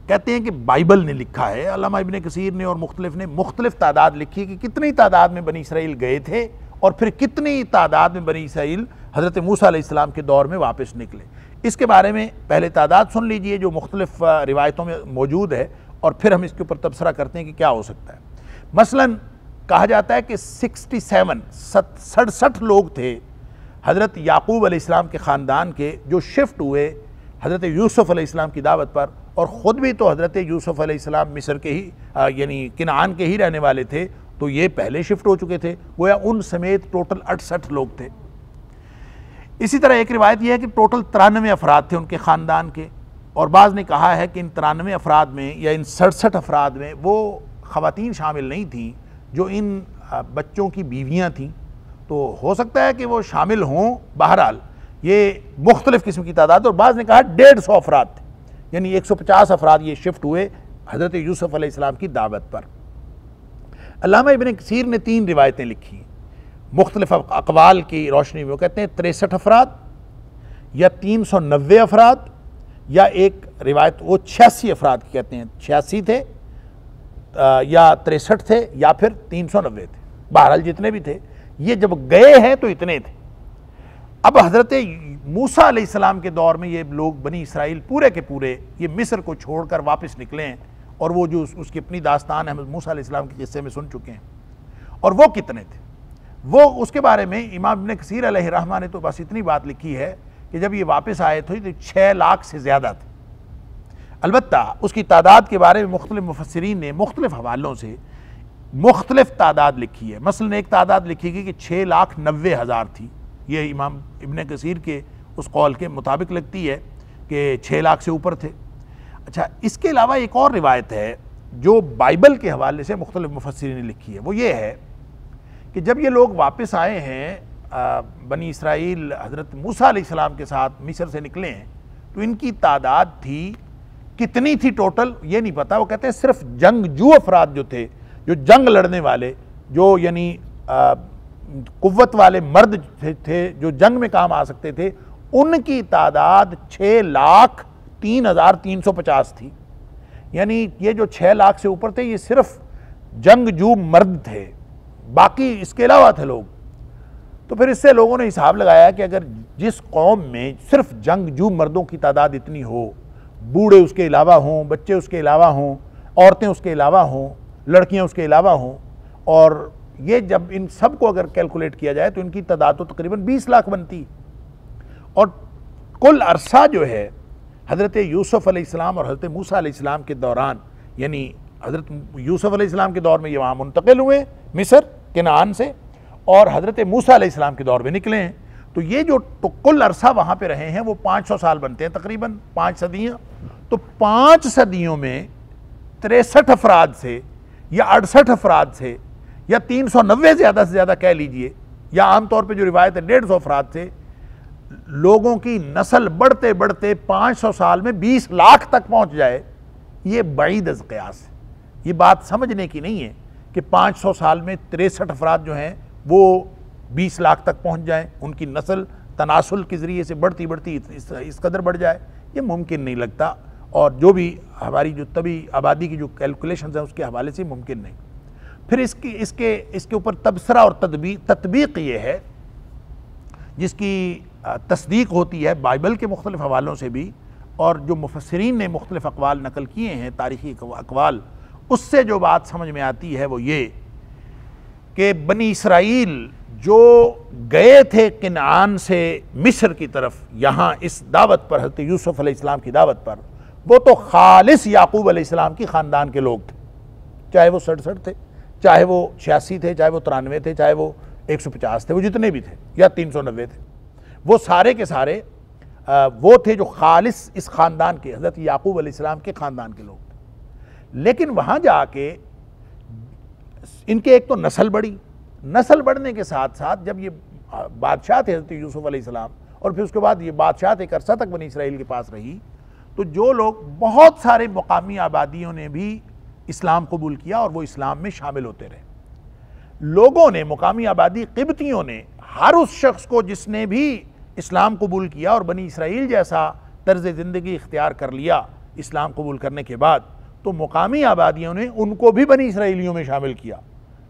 कहते हैं कि बाइबल ने लिखा है अलामा इबन कसीर ने और मुख्तलिफ ने मुख्तलिफ तादाद लिखी कि कितनी तादाद में बनी इसराइल गए थे और फिर कितनी तादाद में बनी इसराइल हज़रत मूसा के दौर में वापस निकले इसके बारे में पहले तादाद सुन लीजिए जो मुख्तलिफ रिवायतों में मौजूद है और फिर हम इसके ऊपर तबसरा करते हैं कि क्या हो सकता है मसलन कहा जाता है कि 67 सड़सठ लोग थे हज़रत याकूब अलैहिस्सलाम के ख़ानदान के जो शिफ्ट हुए हज़रत यूसुफ अलैहिस्सलाम की दावत पर और ख़ुद भी तो हज़रत यूसुफ अलैहिस्सलाम मिस्र के ही यानी किनान के ही रहने वाले थे तो ये पहले शिफ्ट हो चुके थे वो या उन समेत टोटल अड़सठ लोग थे इसी तरह एक रिवायत यह है कि टोटल तिरानवे अफराद थे उनके ख़ानदान के और बाज़ ने कहा है कि इन तिरानवे अफराद में या इन सड़सठ अफराद में वो ख़वान शामिल नहीं थी जो इन बच्चों की बीवियाँ थीं तो हो सकता है कि वो शामिल हों बहरहाल ये मुख्तलिफ़ किस्म की तादाद और बाज़ ने कहा डेढ़ सौ अफराद थे यानी एक सौ पचास अफराद ये शिफ्ट हुए हज़रत यूसुफ़ अलैहिस्सलाम की दावत पर अलामा इबन कसीर ने तीन रिवायतें लिखी मुख्तलिफ अकवाल की रोशनी में वो कहते हैं तिरसठ अफराद या तीन सौ नबे अफराद या एक रिवायत वो छियासी अफराद की कहते हैं छियासी थे या तिरसठ थे या फिर तीन सौ नब्बे थे बहरहाल जितने भी थे ये जब गए हैं तो इतने थे अब हज़रत मूसा अलैहिस्सलाम के दौर में ये लोग बनी इसराइल पूरे के पूरे ये मिस्र को छोड़कर वापस निकले हैं और वो जो उस, उसकी अपनी दास्तान है मूसा अलैहिस्सलाम के किस्से में सुन चुके हैं और वो कितने थे वो उसके बारे में इमाम ने कसीर रहमा ने तो बस इतनी बात लिखी है कि जब ये वापस आए थे तो छः लाख से ज़्यादा थे अलबत् उसकी तादाद के बारे में मुख्तलिफ मुफसरीन ने मुख्तलिफ हवालों से मुख्तलिफ तादाद लिखी है ने एक तादाद लिखी गई कि छः लाख नबे हज़ार थी ये इमाम इबन कसीर के उस कौल के मुताबिक लगती है कि छः लाख से ऊपर थे अच्छा इसके अलावा एक और रिवायत है जो बाइबल के हवाले से मुख्तलि मुफसरी ने लिखी है वो ये है कि जब ये लोग वापस आए हैं बनी इसराइल हज़रत मूसा के साथ मिसर से निकले हैं तो इनकी तादाद थी कितनी थी टोटल ये नहीं पता वो कहते हैं सिर्फ जंगजू अफराद जो थे जो जंग लड़ने वाले जो यानी कुत वाले मर्द थे, थे जो जंग में काम आ सकते थे उनकी तादाद छः लाख तीन हज़ार तीन सौ पचास थी यानी ये जो छः लाख से ऊपर थे ये सिर्फ जू मर्द थे बाकी इसके अलावा थे लोग तो फिर इससे लोगों ने हिसाब लगाया कि अगर जिस कौम में सिर्फ जंगजू मर्दों की तादाद इतनी हो बूढ़े उसके अलावा हों बच्चे उसके अलावा हों औरतें उसके अलावा हों लड़कियां उसके अलावा हों और ये जब इन सब को अगर कैलकुलेट किया जाए तो इनकी तादाद तो तकरीबन 20 लाख बनती और कुल अरसा जो है हज़रत यूसुफ़ अलैहिस्सलाम और हज़रत मूसा अलैहिस्सलाम के दौरान यानी हज़रत यूसुफ़ अलैहिस्सलाम के दौर में ये वहाँ मुंतकिल हुए मिस्र के नान से और हज़रत मूसा अलैहिस्सलाम के दौर में निकले हैं तो ये जो तो कुल अरसा वहाँ पे रहे हैं वो 500 साल बनते हैं तकरीबन पाँच सदियाँ तो पाँच सदियों में तिरसठ अफराद से या अड़सठ अफराद से या तीन सौ नब्बे ज़्यादा से ज़्यादा कह लीजिए या आमतौर पर जो रिवायत है डेढ़ सौ अफराद से लोगों की नस्ल बढ़ते बढ़ते 500 साल में 20 लाख तक पहुंच जाए ये बड़ी कयास है ये बात समझने की नहीं है कि 500 साल में तिरसठ अफराद जो हैं वो बीस लाख तक पहुँच जाएँ उनकी नस्ल तनासुल के ज़रिए से बढ़ती बढ़ती इस, इस कदर बढ़ जाए ये मुमकिन नहीं लगता और जो भी हमारी जो तभी आबादी की जो कैलकुलेशन हैं उसके हवाले से मुमकिन नहीं फिर इसकी इसके इसके ऊपर तबसरा और तदबी तदबीक ये है जिसकी तस्दीक होती है बाइबल के मुख्तलिफ हवालों से भी और जो मुफसरीन ने मुख्तलिफ अकवाल नकल किए हैं तारीखी अकवाल उससे जो बात समझ में आती है वो ये कि बनी इसराइल जो गए थे किनान से मिस्र की तरफ यहाँ इस दावत पर हजरत यूसुफ अलैहिस्सलाम की दावत पर वो तो खालिस याकूब अलैहिस्सलाम की ख़ानदान के लोग थे चाहे वो सड़सठ थे चाहे वो छियासी थे चाहे वो तिरानवे थे चाहे वो 150 थे वो जितने भी थे या 390 थे वो सारे के सारे वो थे जो खालिस इस ख़ानदान के हज़रत याकूब अलैहिस्सलाम के ख़ानदान के लोग थे लेकिन वहाँ जाके इनके एक तो नस्ल बढ़ी नस्ल बढ़ने के साथ साथ जब ये बादशाह थे हजरत यूसुफ़ अलैहिस्सलाम और फिर उसके बाद ये बादशाह एक अरसा तक बनी इसराइल के पास रही तो जो लोग बहुत सारे मकामी आबादियों ने भी इस्लाम कबूल किया और वो इस्लाम में शामिल होते रहे लोगों ने मुकामी आबादी किबतियों ने हर उस शख्स को जिसने भी इस्लाम कबूल किया और बनी इसराइल जैसा तर्ज ज़िंदगी इख्तियार कर लिया इस्लाम कबूल करने के बाद तो मुकामी आबादियों ने उनको भी बनी इसराइलियों में शामिल किया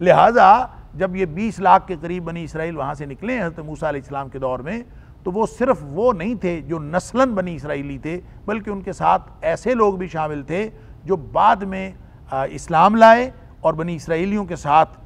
लिहाजा जब ये 20 लाख के करीब बनी इसराइल वहाँ से निकले हजरत मूसा इस्लाम के दौर में तो वो सिर्फ वो नहीं थे जो नस्लन बनी इसराइली थे बल्कि उनके साथ ऐसे लोग भी शामिल थे जो बाद में इस्लाम लाए और बनी इसराइलियों के साथ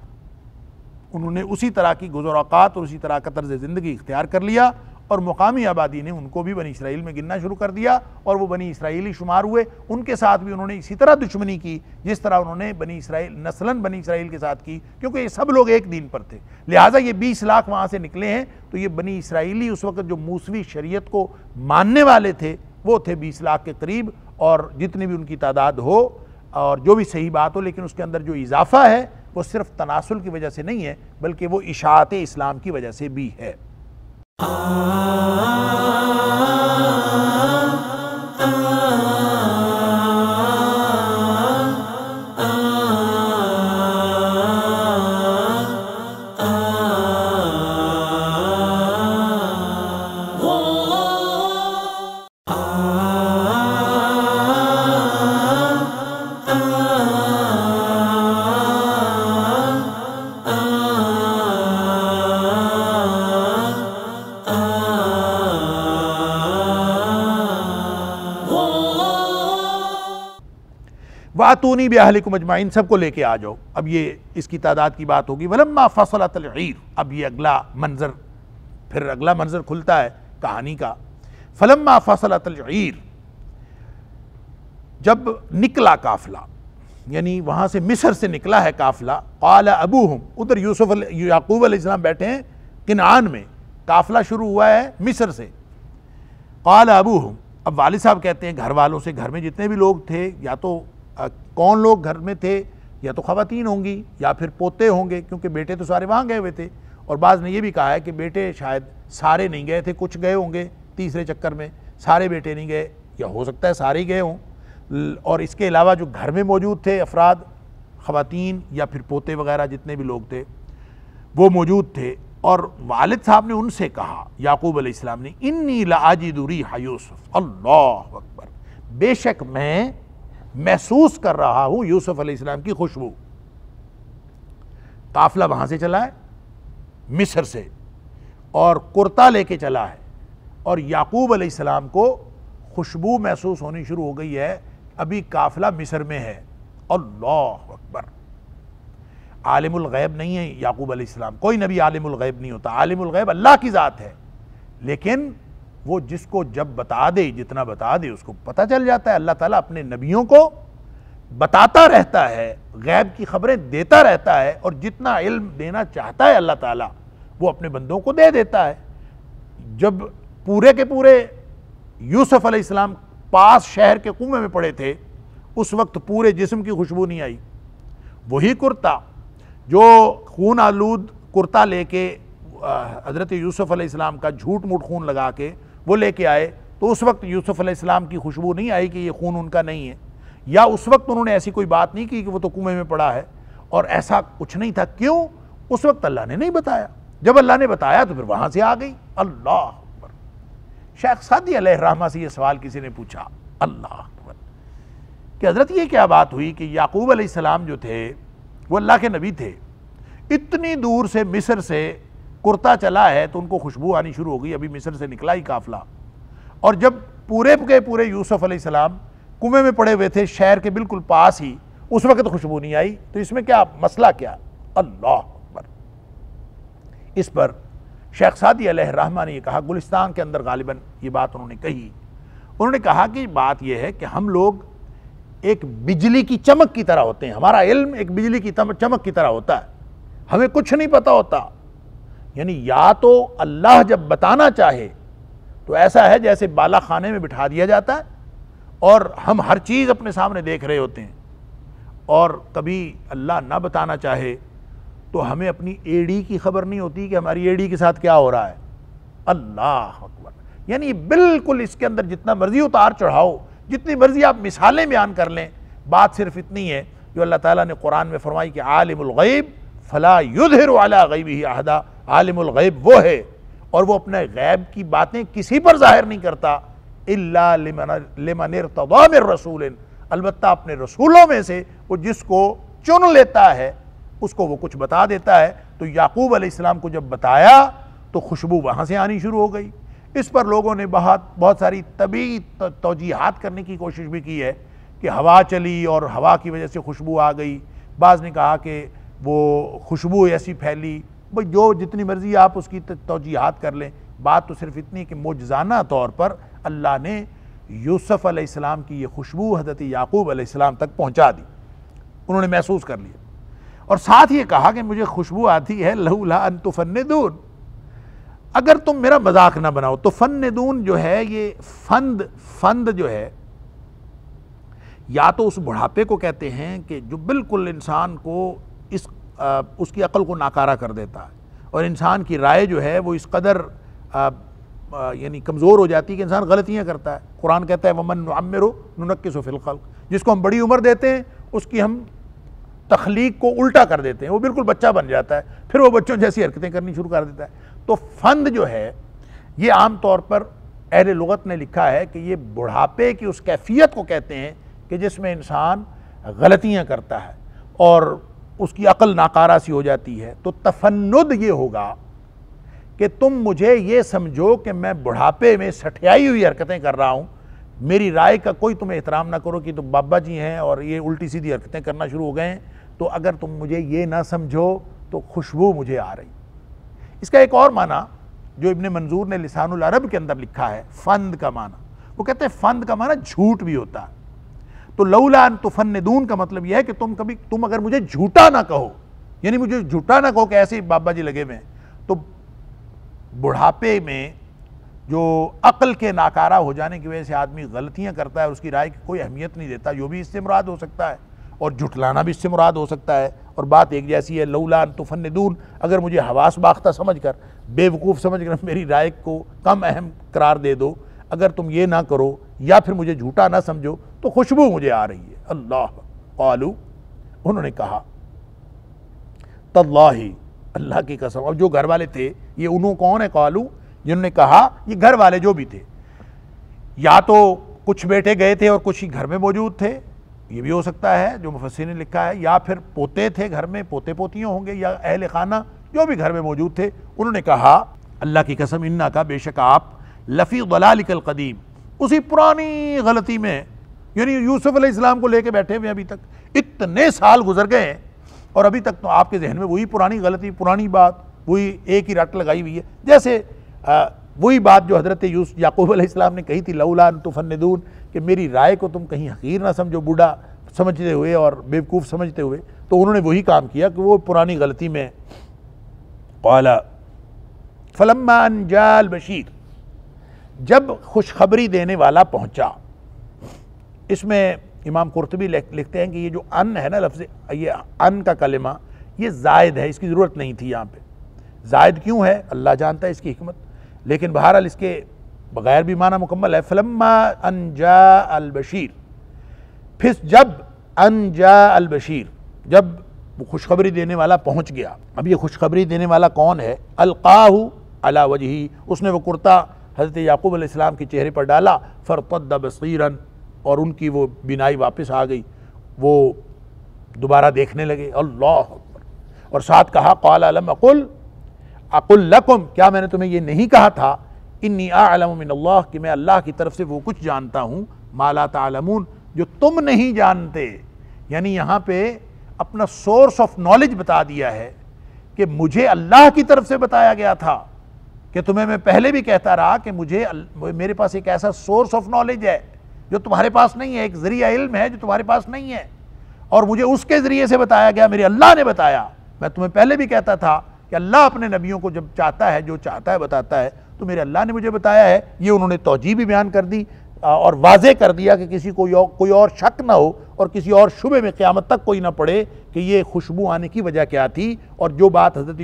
उन्होंने उसी तरह की गुजरात और उसी तरह का तर्ज ज़िंदगी इख्तियार कर लिया और मुकामी आबादी ने उनको भी बनी इसराइल में गिनना शुरू कर दिया और वो बनी इसराइली शुमार हुए उनके साथ भी उन्होंने इसी तरह दुश्मनी की जिस तरह उन्होंने बनी इसराइल नस्लन बनी इसराइल के साथ की क्योंकि ये सब लोग एक दिन पर थे लिहाजा ये बीस लाख वहाँ से निकले हैं तो ये बनी इसराइली उस वक्त जो मूसवी शरीत को मानने वाले थे वो थे बीस लाख के करीब और जितनी भी उनकी तादाद हो और जो भी सही बात हो लेकिन उसके अंदर जो इजाफा है वो सिर्फ तनासुल की वजह से नहीं है बल्कि वो इशात इस्लाम की वजह से भी है 啊。फातूनी बहलिकुम सब सबको लेके आ जाओ अब ये इसकी तादाद की बात होगी वलम्मा फसलातलर अब ये अगला मंजर फिर अगला मंजर खुलता है कहानी का फलम्मा फसलातलर जब निकला काफिला यानी वहाँ से मिसर से निकला है काफिला काला अबू हम उधर यूसुफ याकूब अलैहिस्सलाम बैठे हैं किनान में काफिला शुरू हुआ है मिसर से काला अबू हम अब वाल साहब कहते हैं घर वालों से घर में जितने भी लोग थे या तो आ, कौन लोग घर में थे या तो ख़वातीन होंगी या फिर पोते होंगे क्योंकि बेटे तो सारे वहाँ गए हुए थे और बाज़ ने यह भी कहा है कि बेटे शायद सारे नहीं गए थे कुछ गए होंगे तीसरे चक्कर में सारे बेटे नहीं गए या हो सकता है सारे ही गए हों और इसके अलावा जो घर में मौजूद थे अफराद ख़वातीन या फिर पोते वगैरह जितने भी लोग थे वो मौजूद थे और वालिद साहब ने उनसे कहा याकूब अलैहिस्सलाम ने इन्नी लाजिदूरी हायूसुफ अल्लाह अकबर बेशक मैं महसूस कर रहा हूं यूसुफ अलैहिस्सलाम की खुशबू काफिला वहां से चला है मिस्र से और कुर्ता लेके चला है और याकूब अलैहिस्सलाम को खुशबू महसूस होनी शुरू हो गई है अभी काफिला मिस्र में है अल्लाह अकबर आलिमुल गैब नहीं है याकूब अलैहिस्सलाम कोई नबी आलिमुल गैब नहीं होता आलिमुल गैब अल्लाह की ज़ात है लेकिन वो जिसको जब बता दे जितना बता दे उसको पता चल जाता है अल्लाह ताला अपने नबियों को बताता रहता है गैब की खबरें देता रहता है और जितना इल्म देना चाहता है अल्लाह ताला वो अपने बंदों को दे देता है जब पूरे के पूरे यूसुफ अलैहिस्सलाम पास शहर के कुएं में पड़े थे उस वक्त पूरे जिस्म की खुशबू नहीं आई वही कुर्ता जो खून आलूद कुर्ता लेके हज़रत यूसुफ़ अलैहिस्सलाम का झूठ मूठ खून लगा के वो लेके आए तो उस वक्त यूसुफ अलैहिस्सलाम की खुशबू नहीं आई कि ये खून उनका नहीं है या उस वक्त उन्होंने ऐसी कोई बात नहीं की कि वो तो कुएं में पड़ा है और ऐसा कुछ नहीं था क्यों उस वक्त अल्लाह ने नहीं बताया जब अल्लाह ने बताया तो फिर वहाँ से आ गई अल्लाह अकबर शेख सादी रहमा से ये सवाल किसी ने पूछा अल्लाह अकबर कि हज़रत ये क्या बात हुई कि याकूब अलैहिस्सलाम जो थे वो अल्लाह के नबी थे इतनी दूर से मिस्र से कुर्ता चला है तो उनको खुशबू आनी शुरू हो गई अभी मिस्र से निकला ही काफिला और जब पूरे के पूरे यूसुफ सलाम कुएं में पड़े हुए थे शहर के बिल्कुल पास ही उस वक्त तो खुशबू नहीं आई तो इसमें क्या मसला क्या अल्लाह अकबर इस पर शेख सादी रहमा ने यह कहा गुलिस्तान के अंदर गालिबा ये बात उन्होंने कही उन्होंने कहा कि बात यह है कि हम लोग एक बिजली की चमक की तरह होते हैं हमारा इल्म एक बिजली की चमक की तरह होता है हमें कुछ नहीं पता होता यानी या तो अल्लाह जब बताना चाहे तो ऐसा है जैसे बाला खाने में बिठा दिया जाता है और हम हर चीज़ अपने सामने देख रहे होते हैं और कभी अल्लाह ना बताना चाहे तो हमें अपनी एडी की खबर नहीं होती कि हमारी एडी के साथ क्या हो रहा है अल्लाह अकबर यानी बिल्कुल इसके अंदर जितना मर्ज़ी उतार चढ़ाओ जितनी मर्ज़ी आप मिसालें बयान कर लें बात सिर्फ इतनी है जो अल्लाह ताला ने कुरान में फरमाई कि गैब फ़ला युद्ध वाला गईबी अहदा आलिमुल गैब वो है और वो अपने गैब की बातें किसी पर जाहिर नहीं करता इलामन रसूल अलबत् अपने रसूलों में से वो जिसको चुन लेता है उसको वो कुछ बता देता है तो याकूब अलैहिस्सलाम को जब बताया तो खुशबू वहाँ से आनी शुरू हो गई इस पर लोगों ने बहुत बहुत सारी तबी तोजीहत करने की कोशिश भी की है कि हवा चली और हवा की वजह से खुशबू आ गई बाज़ ने कहा कि वो खुशबू ऐसी फैली भाई जो जितनी मर्जी आप उसकी तोजीहत कर लें बात तो सिर्फ इतनी कि मुजाना तौर पर अल्लाह ने यूसुफ अलैहिस्सलाम की ये खुशबू हजरत याकूब अलैहिस्सलाम तक पहुंचा दी उन्होंने महसूस कर लिया और साथ ये कहा कि मुझे खुशबू आती है लहूला अन तो फन दून अगर तुम मेरा मजाक ना बनाओ तो फन दून जो है ये फंद फंद जो है या तो उस बुढ़ापे को कहते हैं कि जो बिल्कुल इंसान को इस उसकी अकल को नाकारा कर देता है और इंसान की राय जो है वो इस कदर यानी कमज़ोर हो जाती है कि इंसान गलतियाँ करता है कुरान कहता है वमन अमरो नक्किस फ़िलखल जिसको हम बड़ी उम्र देते हैं उसकी हम तख्लीक को उल्टा कर देते हैं वो बिल्कुल बच्चा बन जाता है फिर वो बच्चों जैसी हरकतें करनी शुरू कर देता है तो फंद जो है ये आम तौर पर अहर लगत ने लिखा है कि ये बुढ़ापे की उस कैफियत को कहते हैं कि जिसमें इंसान गलतियाँ करता है और उसकी अकल नाकारा सी हो जाती है तो तफन्नुद ये होगा कि तुम मुझे ये समझो कि मैं बुढ़ापे में सठियाई हुई हरकतें कर रहा हूँ मेरी राय का कोई तुम्हें एहतराम ना करो कि तुम बाबा जी हैं और ये उल्टी सीधी हरकतें करना शुरू हो गए हैं तो अगर तुम मुझे ये ना समझो तो खुशबू मुझे आ रही इसका एक और माना जो इबन मंजूर ने लिसानुल अरब के अंदर लिखा है फंद का माना वो कहते हैं फंद का माना झूठ भी होता है तो लौलान तुफन दून का मतलब यह है कि तुम कभी तुम अगर मुझे झूठा ना कहो यानी मुझे झूठा ना कहो कि ऐसे ही बाबा जी लगे हुए तो बुढ़ापे में जो अक्ल के नाकारा हो जाने की वजह से आदमी गलतियां करता है और उसकी राय की कोई अहमियत नहीं देता जो भी इससे मुराद हो सकता है और झुठलाना भी इससे मुराद हो सकता है और बात एक जैसी है लौलान तुफन दून अगर मुझे हवास बाख्ता समझ कर बेवकूफ़ समझ कर मेरी राय को कम अहम करार दे दो अगर तुम ये ना करो या फिर मुझे झूठा ना समझो तो खुशबू मुझे आ रही है अल्लाह आलू उन्होंने कहा तल्ला ही अल्लाह की कसम अब जो घर वाले थे ये उन्होंने कौन है कालू जिन्होंने कहा ये घर वाले जो भी थे या तो कुछ बेटे गए थे और कुछ ही घर में मौजूद थे ये भी हो सकता है जो मुफसर ने लिखा है या फिर पोते थे घर में पोते पोतियों होंगे या अहल खाना जो भी घर में मौजूद थे उन्होंने कहा अल्लाह की कसम इन्ना का बेशक आप लफ़ी दलालिकल कदीम उसी पुरानी गलती में यानी यूसुफ अलैहिस्सलाम को लेके बैठे हुए अभी तक इतने साल गुजर गए और अभी तक तो आपके जहन में वही पुरानी गलती पुरानी बात वही एक ही रट लगाई हुई है जैसे वही बात जो हज़रत यूस याकूब अलैहिस्सलाम ने कही थी लौला तुफन्नदून कि मेरी राय को तुम कहीं हकीर ना समझो बूढ़ा समझते हुए और बेवकूफ़ समझते हुए तो उन्होंने वही काम किया कि वो पुरानी गलती में कौला फलम्मा जाल बशीर जब खुशखबरी देने वाला पहुंचा इसमें इमाम कुर्तबी लिखते हैं कि ये जो अन है ना लफ्ज़ ये अन का कलमा ये जायद है इसकी ज़रूरत नहीं थी यहाँ पे जायद क्यों है अल्लाह जानता है इसकी हमत लेकिन बहरहाल इसके बग़ैर भी माना मुकम्मल है फलम्मा अनजा अलबशीर फिर जब अनजा अलबशीर जब खुशखबरी देने वाला पहुँच गया अब ये खुशखबरी देने वाला कौन है अलकाहू अला वजही उसने वो कुर्ता हज़रत याकूब अलैहिस्सलाम के चेहरे पर डाला फ़रतद बसीरन और उनकी वो बिनाई वापस आ गई वो दोबारा देखने लगे अल्लाह और साथ कहा कौल अलम अकुल अकुल लकुम क्या मैंने तुम्हें ये नहीं कहा था इन्नी आलम्ला कि मैं अल्लाह की तरफ से वो कुछ जानता हूँ माला तालमून जो तुम नहीं जानते यानी यहाँ पे अपना सोर्स ऑफ नॉलेज बता दिया है कि मुझे अल्लाह की तरफ से बताया गया था कि तुम्हें मैं पहले भी कहता रहा कि मुझे मेरे पास एक ऐसा सोर्स ऑफ नॉलेज है जो तुम्हारे पास नहीं है एक ज़रिया इल्म है जो तुम्हारे पास नहीं है और मुझे उसके ज़रिए से बताया गया मेरे अल्लाह ने बताया मैं तुम्हें पहले भी कहता था कि अल्लाह अपने नबियों को जब चाहता है जो चाहता है बताता है तो मेरे अल्लाह ने मुझे बताया है ये उन्होंने तोजी भी बयान कर दी और वाजे कर दिया कि किसी को कोई और शक ना हो और किसी और शुबे में क़्यामत तक कोई ना पड़े कि ये खुशबू आने की वजह क्या थी और जो बात हज़रत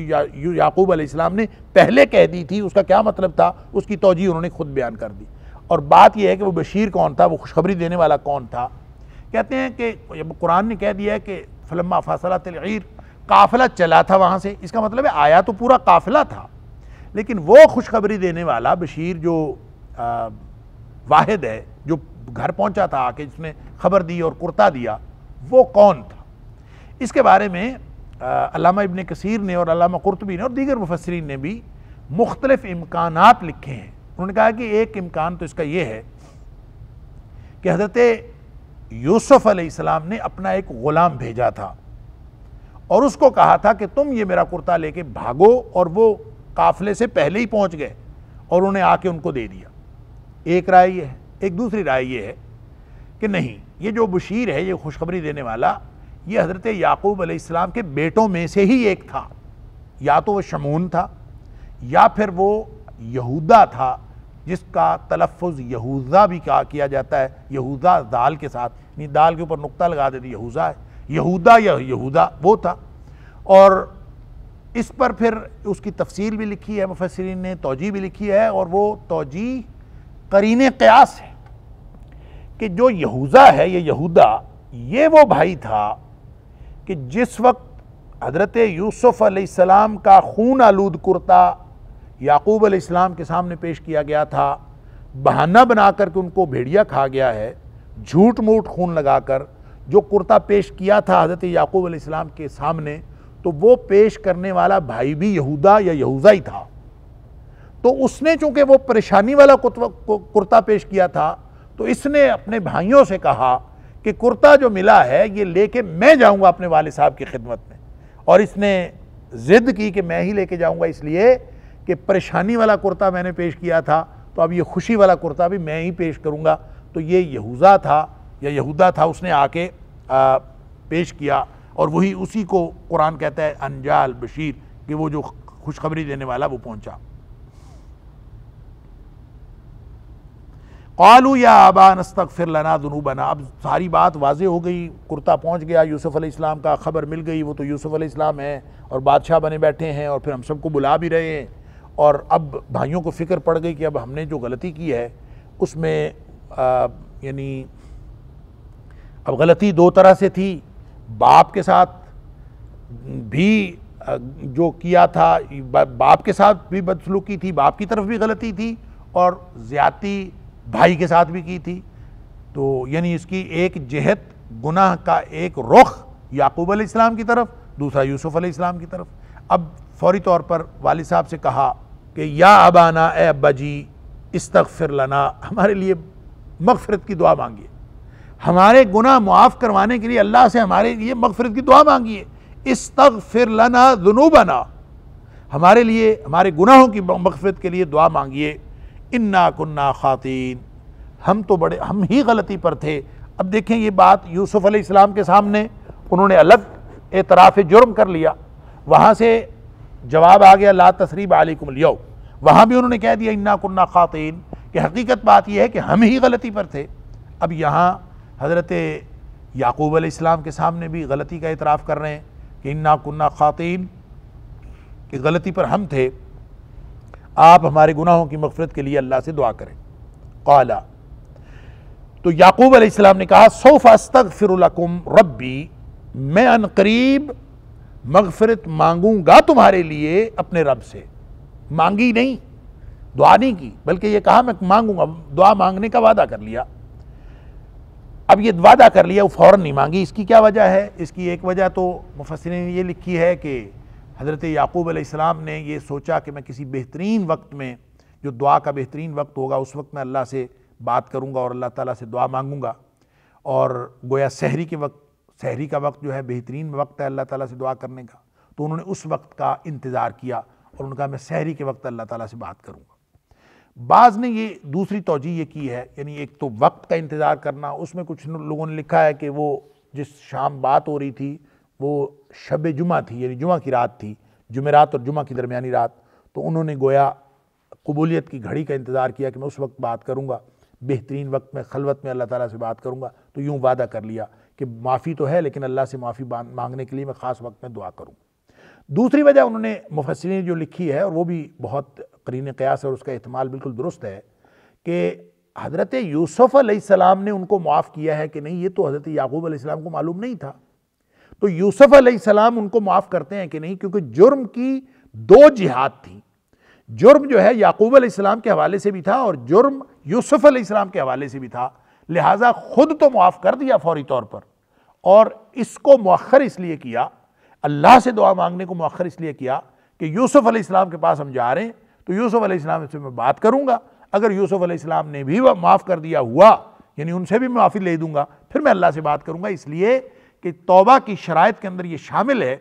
याकूब आसमाम ने पहले कह दी थी उसका क्या मतलब था उसकी तोजी उन्होंने खुद बयान कर दी और बात यह है कि वह बशीर कौन था वो खुशखबरी देने वाला कौन था कहते हैं कि कुरान ने कह दिया है कि फिल्मा फासला तलर काफिला चला था वहाँ से इसका मतलब है आया तो पूरा काफिला था लेकिन वो खुशखबरी देने वाला बशीर जो आ, वाहिद है जो घर पहुंचा था आके जिसने खबर दी और कुर्ता दिया वो कौन था इसके बारे में अलामा इबन कसीर ने और अलामा कुर्तबी ने और दीगर मुफसरीन ने भी मुख्तलिफ़ इम्कान लिखे हैं उन्होंने कहा कि एक इम्कान तो इसका यह है कि हज़रत यूसुफ़ अलैहिस्सलाम ने अपना एक ग़ुलाम भेजा था और उसको कहा था कि तुम ये मेरा कुर्ता लेके भागो और वो काफले से पहले ही पहुंच गए और उन्हें आके उनको दे दिया एक राय यह है एक दूसरी राय ये है कि नहीं ये जो बशीर है ये खुशखबरी देने वाला ये हज़रत याकूब अलैहिस्सलाम के बेटों में से ही एक था या तो वह शमून था या फिर वो यहूदा था जिसका तलफ़ यहूदा भी कहा किया जाता है यहूदा दाल के साथ यानी दाल के ऊपर नुकता लगा देती यहूदा है यहूदा या यहूदा वो था और इस पर फिर उसकी तफसील भी लिखी है मुफसरीन ने तोजी भी लिखी है और वो तोजी करीन क्यास है कि जो यहूदा है ये यहूदा ये वो भाई था कि जिस वक्त हज़रत यूसुफ़ अलैहिस्सलाम का खून आलूद कुर्ता याकूब अलैहिस्सलाम के सामने पेश किया गया था बहाना बना कर के उनको भेड़िया खा गया है झूठ मूठ खून लगाकर जो कुर्ता पेश किया था हज़रत याकूब अलैहिस्सलाम के सामने तो वो पेश करने वाला भाई भी यहूदा या यहूदा ही था तो उसने चूँकि वो परेशानी वाला कुर्ता पेश किया था तो इसने अपने भाइयों से कहा कि कुर्ता जो मिला है ये लेके मैं जाऊंगा अपने वाले साहब की खिदमत में और इसने ज़िद की कि मैं ही लेके जाऊंगा इसलिए कि परेशानी वाला कुर्ता मैंने पेश किया था तो अब ये खुशी वाला कुर्ता भी मैं ही पेश करूँगा तो ये यहूदा था या यहूदा था उसने आके आ, पेश किया और वही उसी को कुरान कहता है अनजाल बशीर कि वो जो खुशखबरी देने वाला वो पहुँचा आलू या आबा नस्तक फिर लना दनूबना अब सारी बात वाजे हो गई कुर्ता पहुँच गया यूसुफ़ इस्लाम का ख़बर मिल गई वो तो यूसुफ़ इस्लाम है और बादशाह बने बैठे हैं और फिर हम सबको बुला भी रहे हैं और अब भाइयों को फ़िक्र पड़ गई कि अब हमने जो गलती की है उसमें यानी अब गलती दो तरह से थी बाप के साथ भी जो किया था बाप के साथ भी बदसलूकी थी बाप की तरफ भी गलती थी और ज़्यादा भाई के साथ भी की थी तो यानी इसकी एक जहत गुनाह का एक रुख याकूब इस्लाम की तरफ दूसरा यूसुफ इस्लाम की तरफ अब फौरी तौर पर वाली साहब से कहा कि या अबाना ए अब्बा जी इस्तफ़िर लना हमारे लिए मगफरत की दुआ मांगिए हमारे गुनाह मुआफ़ करवाने के लिए अल्लाह से हमारे लिए मगफरत की दुआ मांगिए इस्तफ़िर लना जुनूबना हमारे लिए हमारे गुनाहों की मगफरत के लिए दुआ मांगिए इन्ना कुन्ना ख़ातिन हम तो बड़े हम ही गलती पर थे अब देखें ये बात यूसुफ़ अलैहिस्सलाम के सामने उन्होंने अलग एतराफ़ जुर्म कर लिया वहाँ से जवाब आ गया ला तसरीब आलिकुमलियो वहाँ भी उन्होंने कह दिया इन्ना कुन्ना ख़ातिन कि हकीकत बात यह है कि हम ही गलती पर थे अब यहाँ हज़रत याकूब अलैहिस्सलाम के सामने भी गलती का एतराफ़ कर रहे हैं कि इन्ना कुन्ना ख़ातिन कि गलती पर हम थे आप हमारे गुनाहों की मफफरत के लिए अल्लाह से दुआ करें कला तो याकूब अलैहिस्सलाम ने कहा सोफ अस्तक फिरकुम रब्बी मैं करीब मगफरत मांगूंगा तुम्हारे लिए अपने रब से मांगी नहीं दुआ नहीं की बल्कि ये कहा मैं मांगूंगा दुआ मांगने का वादा कर लिया अब ये वादा कर लिया वो फ़ौर नहीं मांगी इसकी क्या वजह है इसकी एक वजह तो मुफसर ने ये लिखी है कि हज़रत याकूब आसमाम ने यह सोचा कि मैं किसी बेहतरीन वक्त में जो दुआ का बेहतरीन वक्त होगा उस वक्त मैं अल्लाह से बात करूँगा और अल्लाह ताली से दुआ मांगूँगा और गोया शहरी के वक्त शहरी का वक्त जो है बेहतरीन वक्त है अल्लाह ताली से दुआ करने का तो उन्होंने उस वक्त का इंतज़ार किया और उनका मैं सहरी के वक्त अल्लाह ताली से बात करूँगा बाज़ ने ये दूसरी तोजी ये की है यानी एक तो वक्त का इंतज़ार करना उसमें कुछ लोगों ने लिखा है कि वो जिस शाम बात हो रही थी वो शब जुमा थी यानी जुमा की रात थी जुमेरात और जुमा की दरमियानी रात तो उन्होंने गोया कबूलियत की घड़ी का इंतज़ार किया कि मैं उस वक्त बात करूँगा बेहतरीन वक्त में खलवत में अल्लाह ताला से बात करूँगा तो यूँ वादा कर लिया कि माफ़ी तो है लेकिन अल्लाह से माफ़ी मांगने के लिए मैं ख़ास वक्त में दुआ करूँ दूसरी वजह उन्होंने मुफसरीन जो लिखी है और वो भी बहुत करीन है और उसका अहतमाल बिल्कुल दुरुस्त है कि हज़रत यूसुफ़ सलाम ने उनको माफ़ किया है कि नहीं ये तो हज़रत याकूब आसमाम को मालूम नहीं था तो यूसुफ सलाम उनको माफ़ करते हैं कि नहीं क्योंकि जुर्म की दो जिहाद थी जुर्म जो है याकूब सलाम के हवाले से भी था और जुर्म यूसुफ सलाम के हवाले से भी था लिहाजा खुद तो माफ़ कर दिया फौरी तौर पर और इसको मौखर इसलिए किया अल्लाह से दुआ मांगने को मौखर इसलिए किया कि यूसुफ अलैहिस्सलाम के पास हम जा रहे हैं तो यूसुफ अलैहिस्सलाम से मैं बात करूंगा अगर यूसुफ अलैहिस्सलाम ने भी माफ़ कर दिया हुआ यानी उनसे भी माफ़ी ले दूंगा फिर मैं अल्लाह से बात करूंगा इसलिए कि तोबा की शरात के अंदर ये शामिल है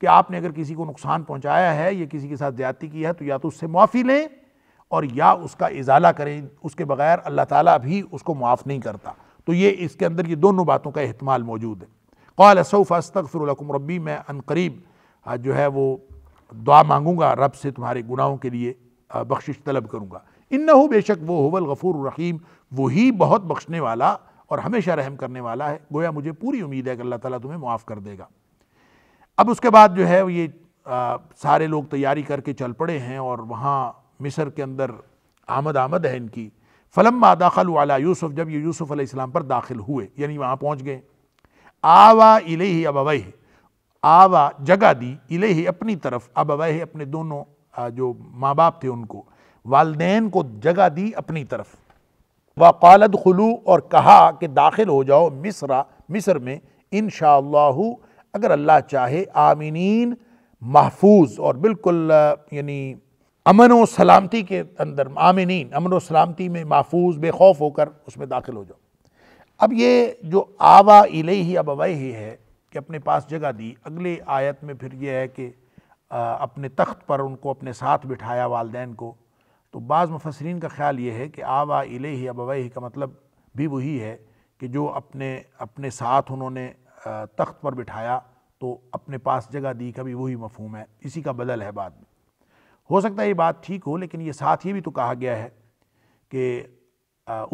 कि आपने अगर किसी को नुकसान पहुँचाया है या किसी के साथ ज्यादती की है तो या तो उससे मुआफ़ी लें और या उसका इजाला करें उसके बगैर अल्लाह ताला भी उसको मुआफ़ नहीं करता तो ये इसके अंदर ये दोनों बातों का अहतमाल मौजूद है कौल सऊफ़ अस्तफ़रकम रबी मैं अनकरीब जो है वो दुआ मांगूँगा रब से तुम्हारे गुनाहों के लिए बख्शिश तलब करूँगा इन बेशक वो होवल गफ़ूर रहीम वही बहुत बख्शने वाला और हमेशा रहम करने वाला है गोया मुझे पूरी उम्मीद है कि अल्लाह ताला तुम्हें माफ़ कर देगा अब उसके बाद जो है ये आ, सारे लोग तैयारी करके चल पड़े हैं और वहाँ मिसर के अंदर आमद आमद है इनकी मा दाखल वाला यूसुफ जब ये यूसुफ़ अलैहिस्सलाम पर दाखिल हुए यानी वहाँ पहुँच गए आवा इले ही अबवह आवा जगह दी इले ही अपनी तरफ अबवह अपने दोनों जो माँ बाप थे उनको वालदेन को जगह दी अपनी तरफ वकालद खुलू और कहा कि दाखिल हो जाओ मिसरा मिस्र में इन अगर अल्लाह चाहे आमिनीन महफूज और बिल्कुल यानी अमन व सलामती के अंदर आमिनीन अमन व सलामती में महफूज बेखौफ होकर उसमें दाखिल हो जाओ अब ये जो आवा इले ही अब ही है कि अपने पास जगह दी अगले आयत में फिर यह है कि अपने तख्त पर उनको अपने साथ बिठाया वालदेन को तो बाज़ मुफसरीन का ख्याल ये है कि आवा इले ही अबवही का मतलब भी वही है कि जो अपने अपने साथ उन्होंने तख्त पर बिठाया तो अपने पास जगह दी का भी वही मफहूम है इसी का बदल है बाद में हो सकता है ये बात ठीक हो लेकिन ये साथ ये भी तो कहा गया है कि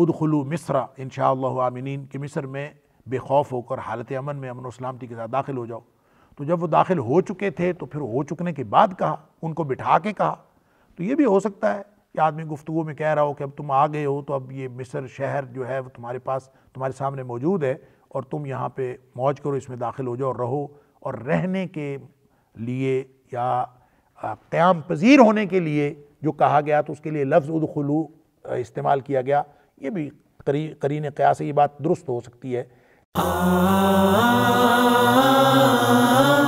उदखलू मिस्र इन आमिन के मिस्र में बेखौफ होकर हालत अमन में अमन सलामती के साथ दाखिल हो जाओ तो जब वो दाखिल हो चुके थे तो फिर हो चुकने के बाद कहा उनको बिठा के कहा तो ये भी हो सकता है कि आदमी गुफ्तु में कह रहा हो कि अब तुम आ गए हो तो अब ये मिस्र शहर जो है वो तुम्हारे पास तुम्हारे सामने मौजूद है और तुम यहाँ पे मौज करो इसमें दाखिल हो जाओ और रहो और रहने के लिए या क़्याम पजीर होने के लिए जो कहा गया तो उसके लिए लफ्ज़ ख़लू इस्तेमाल किया गया ये भी करी करीन से ये बात दुरुस्त हो सकती है